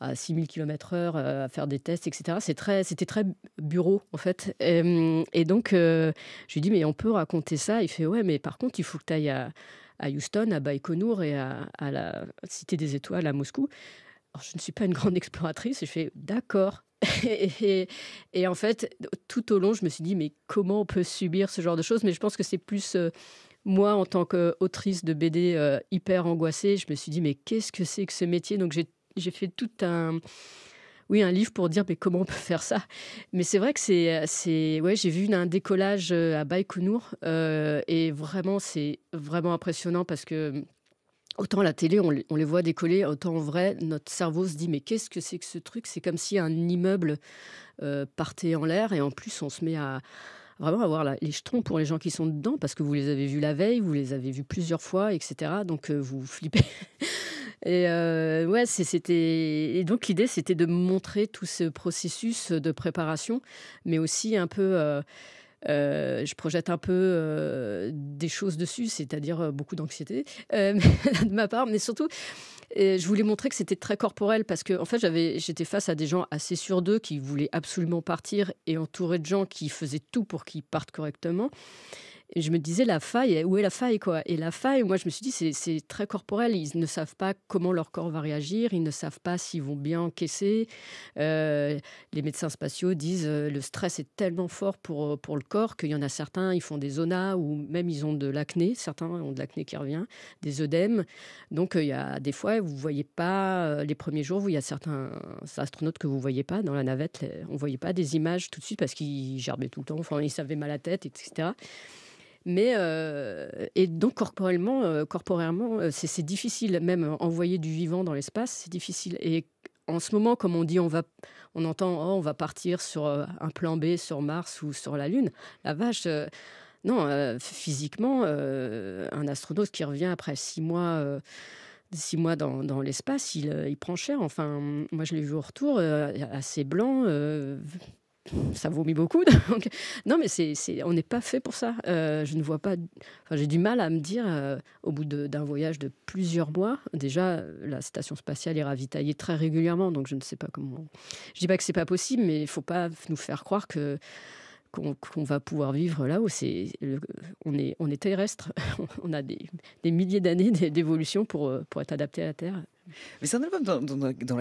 à 6000 km heure à faire des tests etc c'est très c'était très bureau en fait et, et donc je lui dis mais on peut raconter ça il fait ouais mais par contre il faut que tu ailles à à Houston, à Baïkonour et à, la Cité des Étoiles à Moscou. Alors, je ne suis pas une grande exploratrice, et je fais d'accord. [laughs] Et, en fait, tout au long, je me suis dit, mais comment on peut subir ce genre de choses Mais je pense que c'est plus euh, moi, en tant qu'autrice de BD euh, hyper angoissée, je me suis dit, mais qu'est-ce que c'est que ce métier Donc j'ai fait tout un oui, un livre pour dire mais comment on peut faire ça. Mais c'est vrai que c'est, euh, c'est ouais, j'ai vu un décollage euh, à Baïkonour euh, et vraiment c'est vraiment impressionnant parce que mm, Autant la télé, on, les voit décoller, autant en vrai, notre cerveau se dit mais qu'est-ce que c'est que ce truc C'est comme si un immeuble partait en l'air et en plus on se met à vraiment avoir la, les jetons pour les gens qui sont dedans parce que vous les avez vus la veille, vous les avez vus plusieurs fois, etc. Donc vous flippez. [laughs] Et euh, ouais, c'était. donc l'idée, c'était de montrer tout ce processus de préparation, mais aussi un peu. Euh, euh, je projette un peu des choses dessus, c'est-à-dire beaucoup d'anxiété [laughs] de ma part, mais surtout, je voulais montrer que c'était très corporel parce que en fait j'étais face à des gens assez sûrs d'eux qui voulaient absolument partir et entourés de gens qui faisaient tout pour qu'ils partent correctement je me disais, la faille, où est la faille quoi Et la faille, moi, je me suis dit, c'est très corporel. Ils ne savent pas comment leur corps va réagir. Ils ne savent pas s'ils vont bien encaisser. Euh, les médecins spatiaux disent euh, le stress est tellement fort pour, euh, pour le corps qu'il y en a certains, ils font des zonas ou même ils ont de l'acné. Certains ont de l'acné qui revient, des œdèmes. Donc, il y a des fois, vous ne voyez pas les premiers jours, il y a certains astronautes que vous ne voyez pas dans la navette. on ne voyait pas des images tout de suite parce qu'ils gerbaient tout le temps. Enfin, ils savaient mal à la tête, etc. Mais euh, et donc corporellement, euh, corporellement, euh, c'est difficile. Même envoyer du vivant dans l'espace, c'est difficile. Et en ce moment, comme on dit, on va, on entend, oh, on va partir sur un plan B sur Mars ou sur la Lune. La vache. non, physiquement, un astronaute qui revient après six mois six mois dans, l'espace, il, prend cher. Enfin, moi, je l'ai vu au retour, assez blanc, ça vomit beaucoup. [laughs] Donc, non, mais c'est, on n'est pas fait pour ça. Euh, je ne vois pas. j'ai du mal à me dire, euh, au bout d'un voyage de plusieurs mois, déjà, la station spatiale est ravitaillée très régulièrement. Donc, je ne sais pas comment. Je dis pas que c'est pas possible, mais il faut pas nous faire croire que qu'on va pouvoir vivre là où c'est on, est, on est terrestre, [laughs] on a des, milliers d'années d'évolution pour, euh, pour être adapté à la Terre. Mais c'est un album dans,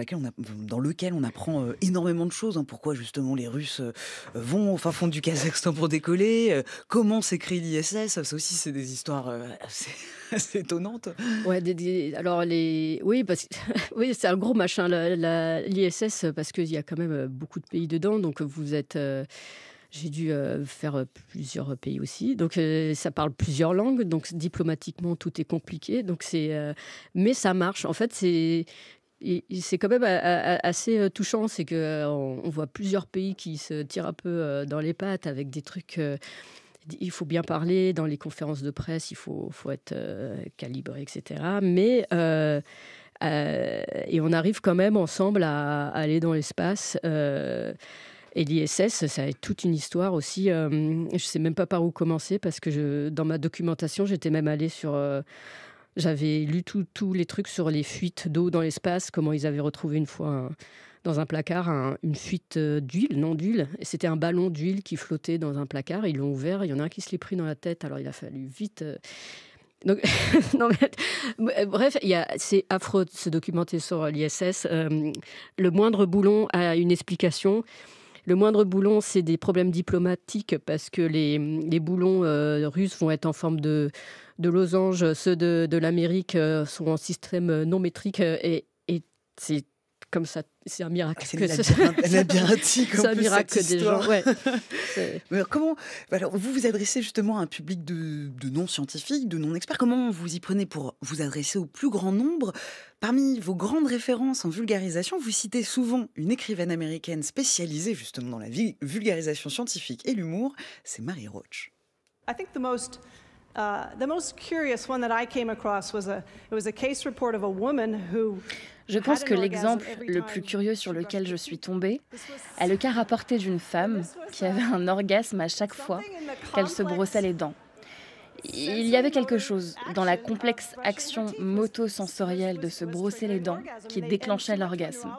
lequel on apprend euh, énormément de choses. Hein. pourquoi justement les Russes euh, vont au fond du Kazakhstan pour décoller Comment s'écrit l'ISS Ça aussi, c'est des histoires [laughs] assez, étonnantes. alors les, oui, parce [laughs] oui, c'est un gros machin l'ISS parce qu'il y a quand même beaucoup de pays dedans. Donc vous êtes j'ai dû euh, faire euh, plusieurs pays aussi. Donc, euh, ça parle plusieurs langues. Donc, diplomatiquement, tout est compliqué. Donc, c'est, mais ça marche. En fait, c'est. c'est quand même assez touchant, c'est qu'on voit plusieurs pays qui se tirent un peu dans les pattes avec des trucs il faut bien parler dans les conférences de presse, il faut, faut être calibré, etc. Mais et on arrive quand même ensemble à aller dans l'espace. Et l'ISS, ça a toute une histoire aussi. Euh, je ne sais même pas par où commencer parce que je, dans ma documentation, j'étais même allée sur. Euh, j'avais lu tous les trucs sur les fuites d'eau dans l'espace, comment ils avaient retrouvé une fois dans un placard une fuite euh, d'huile, non d'huile. c'était un ballon d'huile qui flottait dans un placard. Ils l'ont ouvert, il y en a un qui se l'est pris dans la tête, alors il a fallu vite. [laughs] bref, c'est affreux de se documenter sur l'ISS. le moindre boulon a une explication. Le moindre boulon, c'est des problèmes diplomatiques parce que les, les boulons euh, russes vont être en forme de, de losange. Ceux de, l'Amérique euh, sont en système euh, non métrique et, et c'est comme ça, c'est un miracle. Ah, c'est que ce... un miracle des gens. [laughs] comment Alors vous vous adressez justement à un public de, de non scientifiques, de non experts. Comment vous y prenez pour vous adresser au plus grand nombre Parmi vos grandes références en vulgarisation, vous citez souvent une écrivaine américaine spécialisée justement dans la vulgarisation scientifique et l'humour. C'est Mary Roach. I think the most... Uh, the most curious one that I came across was a it was a je pense que l'exemple le plus curieux sur lequel je suis tombée est le cas rapporté d'une femme qui avait un orgasme à chaque fois qu'elle se brossait les dents. Il y avait quelque chose dans la uh, complexe action motosensorielle de se brosser les dents qui déclenchait l'orgasme.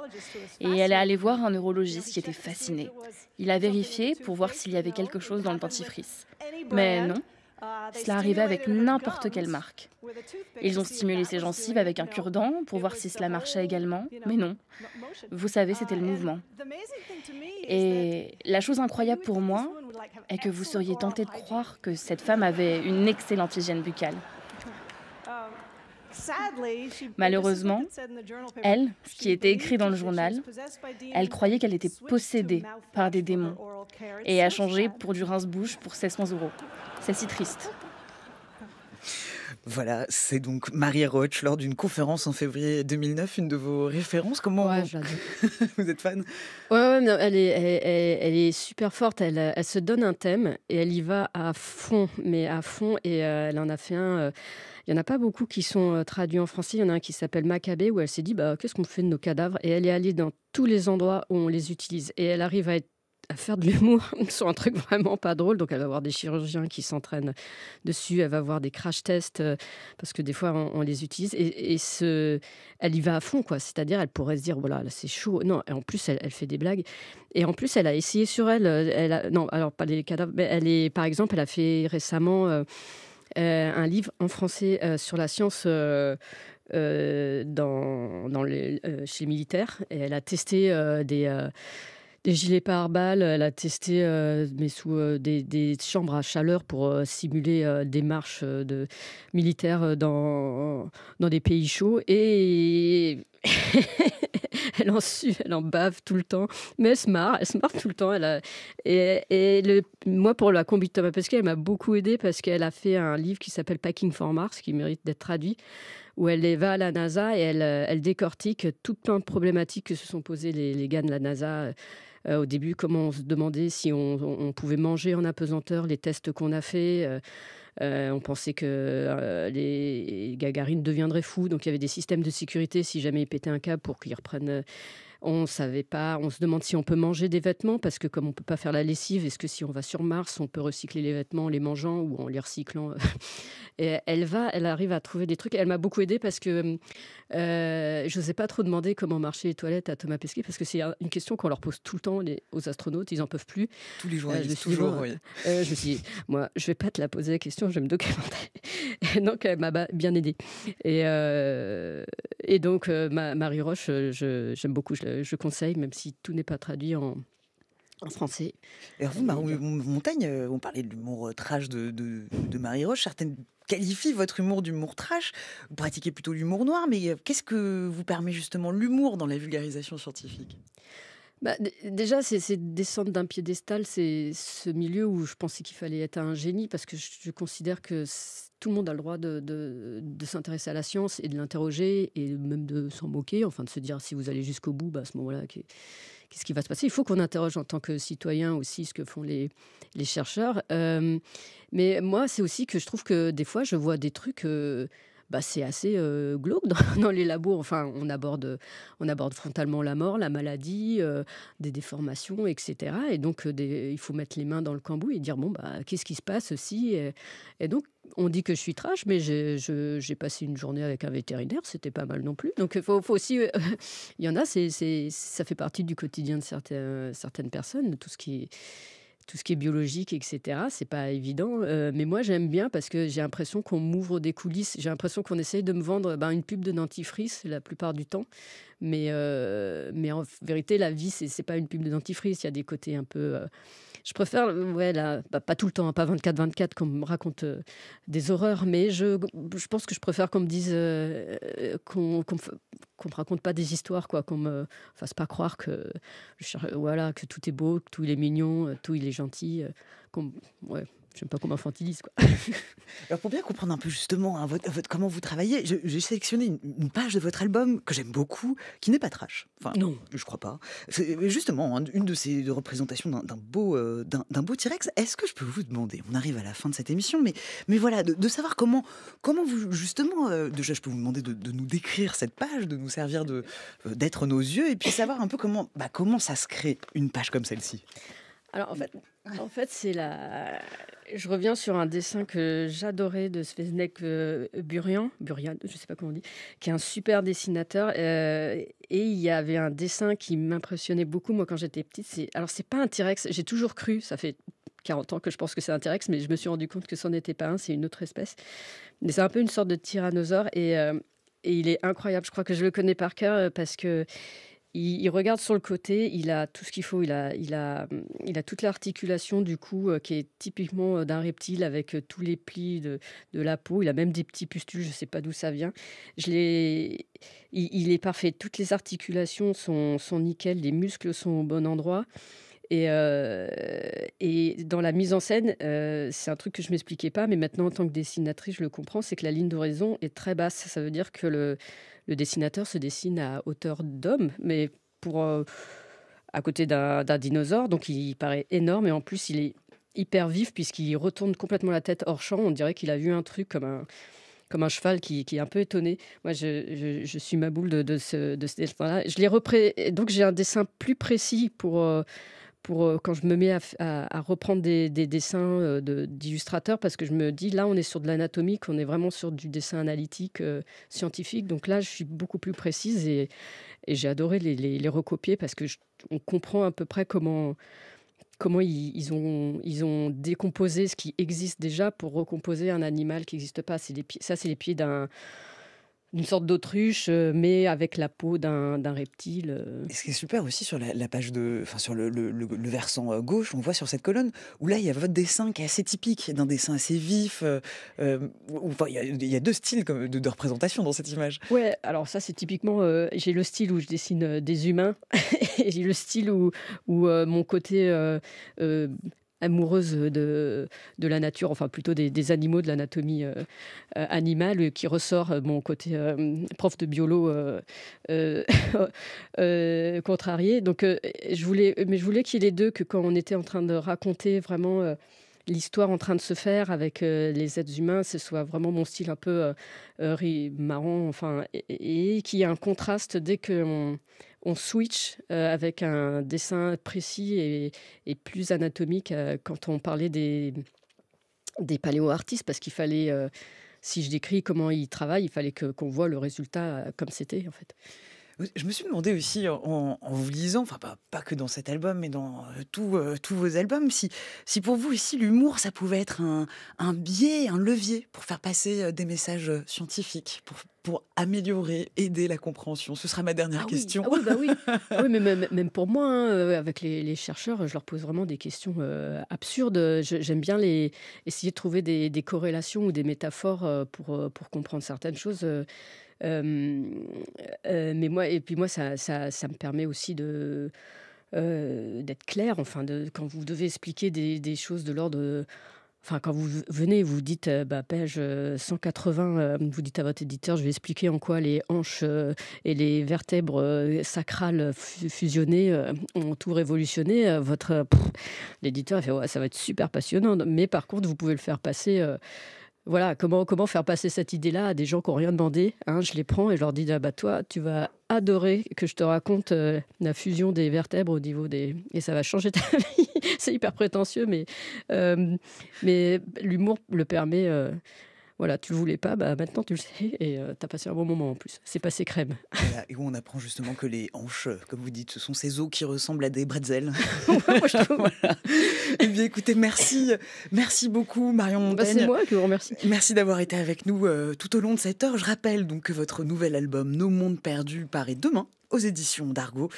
Et elle est allée voir un neurologiste qui était fasciné. Il a vérifié pour voir s'il y avait quelque chose dans le dentifrice. Mais non, cela arrivait avec n'importe quelle marque. Ils ont stimulé ses gencives avec un cure-dent pour voir si cela marchait également, mais non. Vous savez, c'était le mouvement. Et la chose incroyable pour moi est que vous seriez tenté de croire que cette femme avait une excellente hygiène buccale. Malheureusement, elle, ce qui était écrit dans le journal, elle croyait qu'elle était possédée par des démons et a changé pour du rince-bouche pour 1600 euros. C'est si triste. Voilà, c'est donc Marie Roach lors d'une conférence en février 2009, une de vos références. Comment [laughs] vous êtes fan Ouais, elle, est, super forte. Elle, se donne un thème et elle y va à fond, mais à fond. Et euh, elle en a fait un. Euh, il n'y en a pas beaucoup qui sont euh, traduits en français. Il y en a un qui s'appelle Maccabée, où elle s'est dit bah, qu'est-ce qu'on fait de nos cadavres Et elle est allée dans tous les endroits où on les utilise. Et elle arrive à être à faire de l'humour [laughs] sur un truc vraiment pas drôle. Donc elle va avoir des chirurgiens qui s'entraînent dessus, elle va avoir des crash tests euh, parce que des fois on, les utilise et, ce, elle y va à fond quoi. C'est-à-dire elle pourrait se dire voilà c'est chaud. Non, et en plus elle, fait des blagues et en plus elle a essayé sur elle. Euh, elle non alors pas les cadavres, mais elle est par exemple elle a fait récemment euh, un livre en français sur la science. dans, les, chez les militaires et elle a testé des, des gilets pare-balles, elle a testé, euh, mais sous euh, des, chambres à chaleur pour euh, simuler des marches de militaires dans, dans des pays chauds. Et [laughs] elle en sue, elle en bave tout le temps. Mais elle se marre, elle se marre tout le temps. Elle a... Et, le... moi, pour la combi de Thomas Pesquet, elle m'a beaucoup aidée parce qu'elle a fait un livre qui s'appelle Packing for Mars, qui mérite d'être traduit, où elle va à la NASA et elle, elle décortique tout plein de problématiques que se sont posées les, les gars de la NASA euh, au début, comment on se demandait si on, pouvait manger en apesanteur les tests qu'on a faits. Euh, euh, on pensait que les Gagarines deviendraient fous, donc il y avait des systèmes de sécurité si jamais ils pétaient un câble pour qu'ils reprennent on savait pas, on se demande si on peut manger des vêtements parce que comme on peut pas faire la lessive, est-ce que si on va sur Mars, on peut recycler les vêtements en les mangeant ou en les recyclant [laughs] elle va, elle arrive à trouver des trucs. Elle m'a beaucoup aidée parce que euh, je n'osais pas trop demander comment marcher les toilettes à Thomas Pesquet parce que c'est une question qu'on leur pose tout le temps aux astronautes, ils en peuvent plus. Tous les jours, euh, toujours. Euh, je me dis, moi, je vais pas te la poser la question, je vais me documenter. [laughs] donc elle m'a bien aidée. Et, et donc Marie Roche, j'aime beaucoup, je conseille, même si tout n'est pas traduit en, français. vous, Marie euh, Montagne, euh, on parlait de l'humour euh, trash de, de, de, Marie Roche. Certaines qualifient votre humour d'humour trash. Vous pratiquez plutôt l'humour noir, mais qu'est-ce que vous permet justement l'humour dans la vulgarisation scientifique bah, déjà, c'est descendre d'un piédestal, c'est ce milieu où je pensais qu'il fallait être un génie parce que je, considère que tout le monde a le droit de, s'intéresser à la science et de l'interroger et même de s'en moquer, enfin de se dire si vous allez jusqu'au bout, bah, à ce moment-là, qu'est-ce qui va se passer Il faut qu'on interroge en tant que citoyen aussi ce que font les, les chercheurs. Euh, mais moi, c'est aussi que je trouve que des fois, je vois des trucs. Euh, bah, c'est assez euh, glauque [laughs] dans, les labos. Enfin, on aborde, euh, on aborde frontalement la mort, la maladie, euh, des déformations, etc. Et donc, il faut mettre les mains dans le cambouis et dire bon, bah, qu'est-ce qui se passe aussi et, donc, on dit que je suis trash, mais j'ai passé une journée avec un vétérinaire, c'était pas mal non plus. Donc, il faut, aussi. [laughs] il y en a, c'est ça fait partie du quotidien de certaines, certaines personnes, de tout ce qui tout ce qui est biologique, etc. C'est pas évident. Euh, mais moi, j'aime bien parce que j'ai l'impression qu'on m'ouvre des coulisses. J'ai l'impression qu'on essaye de me vendre ben, une pub de dentifrice la plupart du temps. Mais, euh, mais en vérité, la vie, c'est, c'est pas une pub de dentifrice. Il y a des côtés un peu. Euh, je préfère, ouais, bah, pas tout le temps, hein, pas 24-24 qu'on me raconte euh, des horreurs, mais je, pense que je préfère qu'on me dise euh, qu'on me raconte pas des histoires, quoi, qu'on me fasse pas croire que, voilà, que tout est beau, que tout il est mignon, euh, tout il est gentil. Je sais pas qu'on m'infantilise. [laughs] Alors pour bien comprendre un peu justement hein, comment vous travaillez, j'ai sélectionné une, page de votre album que j'aime beaucoup, qui n'est pas trash. Enfin, non. Je crois pas. C'est justement hein, une de ces représentations d'un beau, euh, beau T-Rex. Est-ce que je peux vous demander, on arrive à la fin de cette émission, mais, mais voilà, de, savoir comment, comment vous justement, euh, déjà je peux vous demander de, nous décrire cette page, de nous servir de euh, d'être nos yeux, et puis savoir un peu comment, bah, comment ça se crée une page comme celle-ci. Alors en mm. fait, en fait c'est la. Je reviens sur un dessin que j'adorais de Svesnek euh, Burian, Burian, je sais pas comment on dit, qui est un super dessinateur. Euh, et il y avait un dessin qui m'impressionnait beaucoup moi quand j'étais petite. C'est alors c'est pas un T-Rex. J'ai toujours cru, ça fait 40 ans que je pense que c'est un T-Rex, mais je me suis rendu compte que c'en n'était pas un, c'est une autre espèce. Mais c'est un peu une sorte de tyrannosaure et, euh, et, il est incroyable. Je crois que je le connais par cœur parce que il, regarde sur le côté, il a tout ce qu'il faut, il a, il a, toute l'articulation du cou euh, qui est typiquement euh, d'un reptile avec euh, tous les plis de, la peau. Il a même des petits pustules, je ne sais pas d'où ça vient. Je il, est parfait, toutes les articulations sont, sont nickel, les muscles sont au bon endroit. Et, euh, et dans la mise en scène, euh, c'est un truc que je ne m'expliquais pas, mais maintenant en tant que dessinatrice, je le comprends, c'est que la ligne d'horizon est très basse. Ça veut dire que le, le dessinateur se dessine à hauteur d'homme, mais pour, euh, à côté d'un dinosaure, donc il paraît énorme, et en plus il est hyper vif puisqu'il retourne complètement la tête hors champ. On dirait qu'il a vu un truc comme un, comme un cheval qui, est un peu étonné. Moi, je, suis ma boule de, ce, de dessin-là. Je l'ai Donc, j'ai un dessin plus précis pour, pour euh, quand je me mets à, reprendre des, dessins euh, d'illustrateurs, parce que je me dis, là, on est sur de l'anatomique, on est vraiment sur du dessin analytique, euh, scientifique. Donc là, je suis beaucoup plus précise et, j'ai adoré les, recopier parce que on comprend à peu près comment comment ils, ont, ils ont décomposé ce qui existe déjà pour recomposer un animal qui n'existe pas. Les, ça, c'est les pieds d'un une sorte d'autruche, euh, mais avec la peau d'un reptile. Euh. Et ce qui est super aussi sur la, page de, enfin sur le, versant euh, gauche, on voit sur cette colonne où là il y a votre dessin qui est assez typique, d'un dessin assez vif. enfin, il, y a, deux styles de, de, représentation dans cette image. Ouais, alors ça c'est typiquement, j'ai le style où je dessine des humains, [laughs] et j'ai le style où, où mon côté amoureuse de, la nature, enfin plutôt des, animaux, de l'anatomie euh, euh, animale, qui ressort mon euh, côté prof de biolo [laughs] contrarié. Donc, je voulais, mais je voulais qu'il y ait les deux, que quand on était en train de raconter vraiment l'histoire en train de se faire avec les êtres humains, ce soit vraiment mon style un peu marrant, enfin, et, et qu'il y ait un contraste dès qu'on on switch euh, avec un dessin précis et, plus anatomique euh, quand on parlait des, des paléo-artistes, parce qu'il fallait, euh, si je décris comment ils travaillent, il fallait que, qu'on voit le résultat comme c'était en fait. Je me suis demandé aussi en, vous lisant, enfin pas, pas, que dans cet album, mais dans euh, euh, tous vos albums, si, si pour vous aussi l'humour, ça pouvait être un, un, biais, un levier pour faire passer euh, des messages scientifiques, pour, pour améliorer, aider la compréhension. Ce sera ma dernière ah question. Ah oui, bah oui. [laughs] Ah oui, mais même, même pour moi, hein, avec les, chercheurs, je leur pose vraiment des questions absurdes. J'aime bien les, essayer de trouver des, des, corrélations ou des métaphores pour, pour comprendre certaines choses. Euh, euh, mais moi, et puis moi, ça, ça, me permet aussi de. Euh, d'être clair, enfin, de, quand vous devez expliquer des, des choses de l'ordre Enfin, quand vous venez, vous dites, bah, page 180, vous dites à votre éditeur, je vais expliquer en quoi les hanches et les vertèbres sacrales fusionnées ont tout révolutionné. votre l'éditeur fait, ouais, ça va être super passionnant. Mais par contre, vous pouvez le faire passer voilà, comment, comment faire passer cette idée-là à des gens qui n'ont rien demandé hein, Je les prends et je leur dis ah bah toi, tu vas adorer que je te raconte euh, la fusion des vertèbres au niveau des. Et ça va changer ta [laughs] vie. C'est hyper prétentieux, mais, euh, mais l'humour le permet. Euh, voilà, tu le voulais pas, bah maintenant tu le sais [laughs] et euh, tu as passé un bon moment en plus. C'est passé crème. [laughs] et où on apprend justement que les hanches, euh, comme vous dites, ce sont ces os qui ressemblent à des bretzels. [laughs] moi je trouve. voilà. Eh bien écoutez, merci, merci beaucoup Marion bah, Montaigne. C'est moi qui vous remercie. Merci d'avoir été avec nous euh, tout au long de cette heure. Je rappelle donc que votre nouvel album Nos mondes perdus paraît demain aux éditions d'Argo.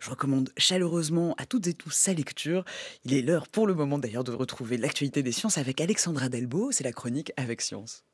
Je recommande chaleureusement à toutes et tous sa lecture. Il est l'heure pour le moment d'ailleurs de retrouver l'actualité des sciences avec Alexandra Delbo, c'est la chronique avec science.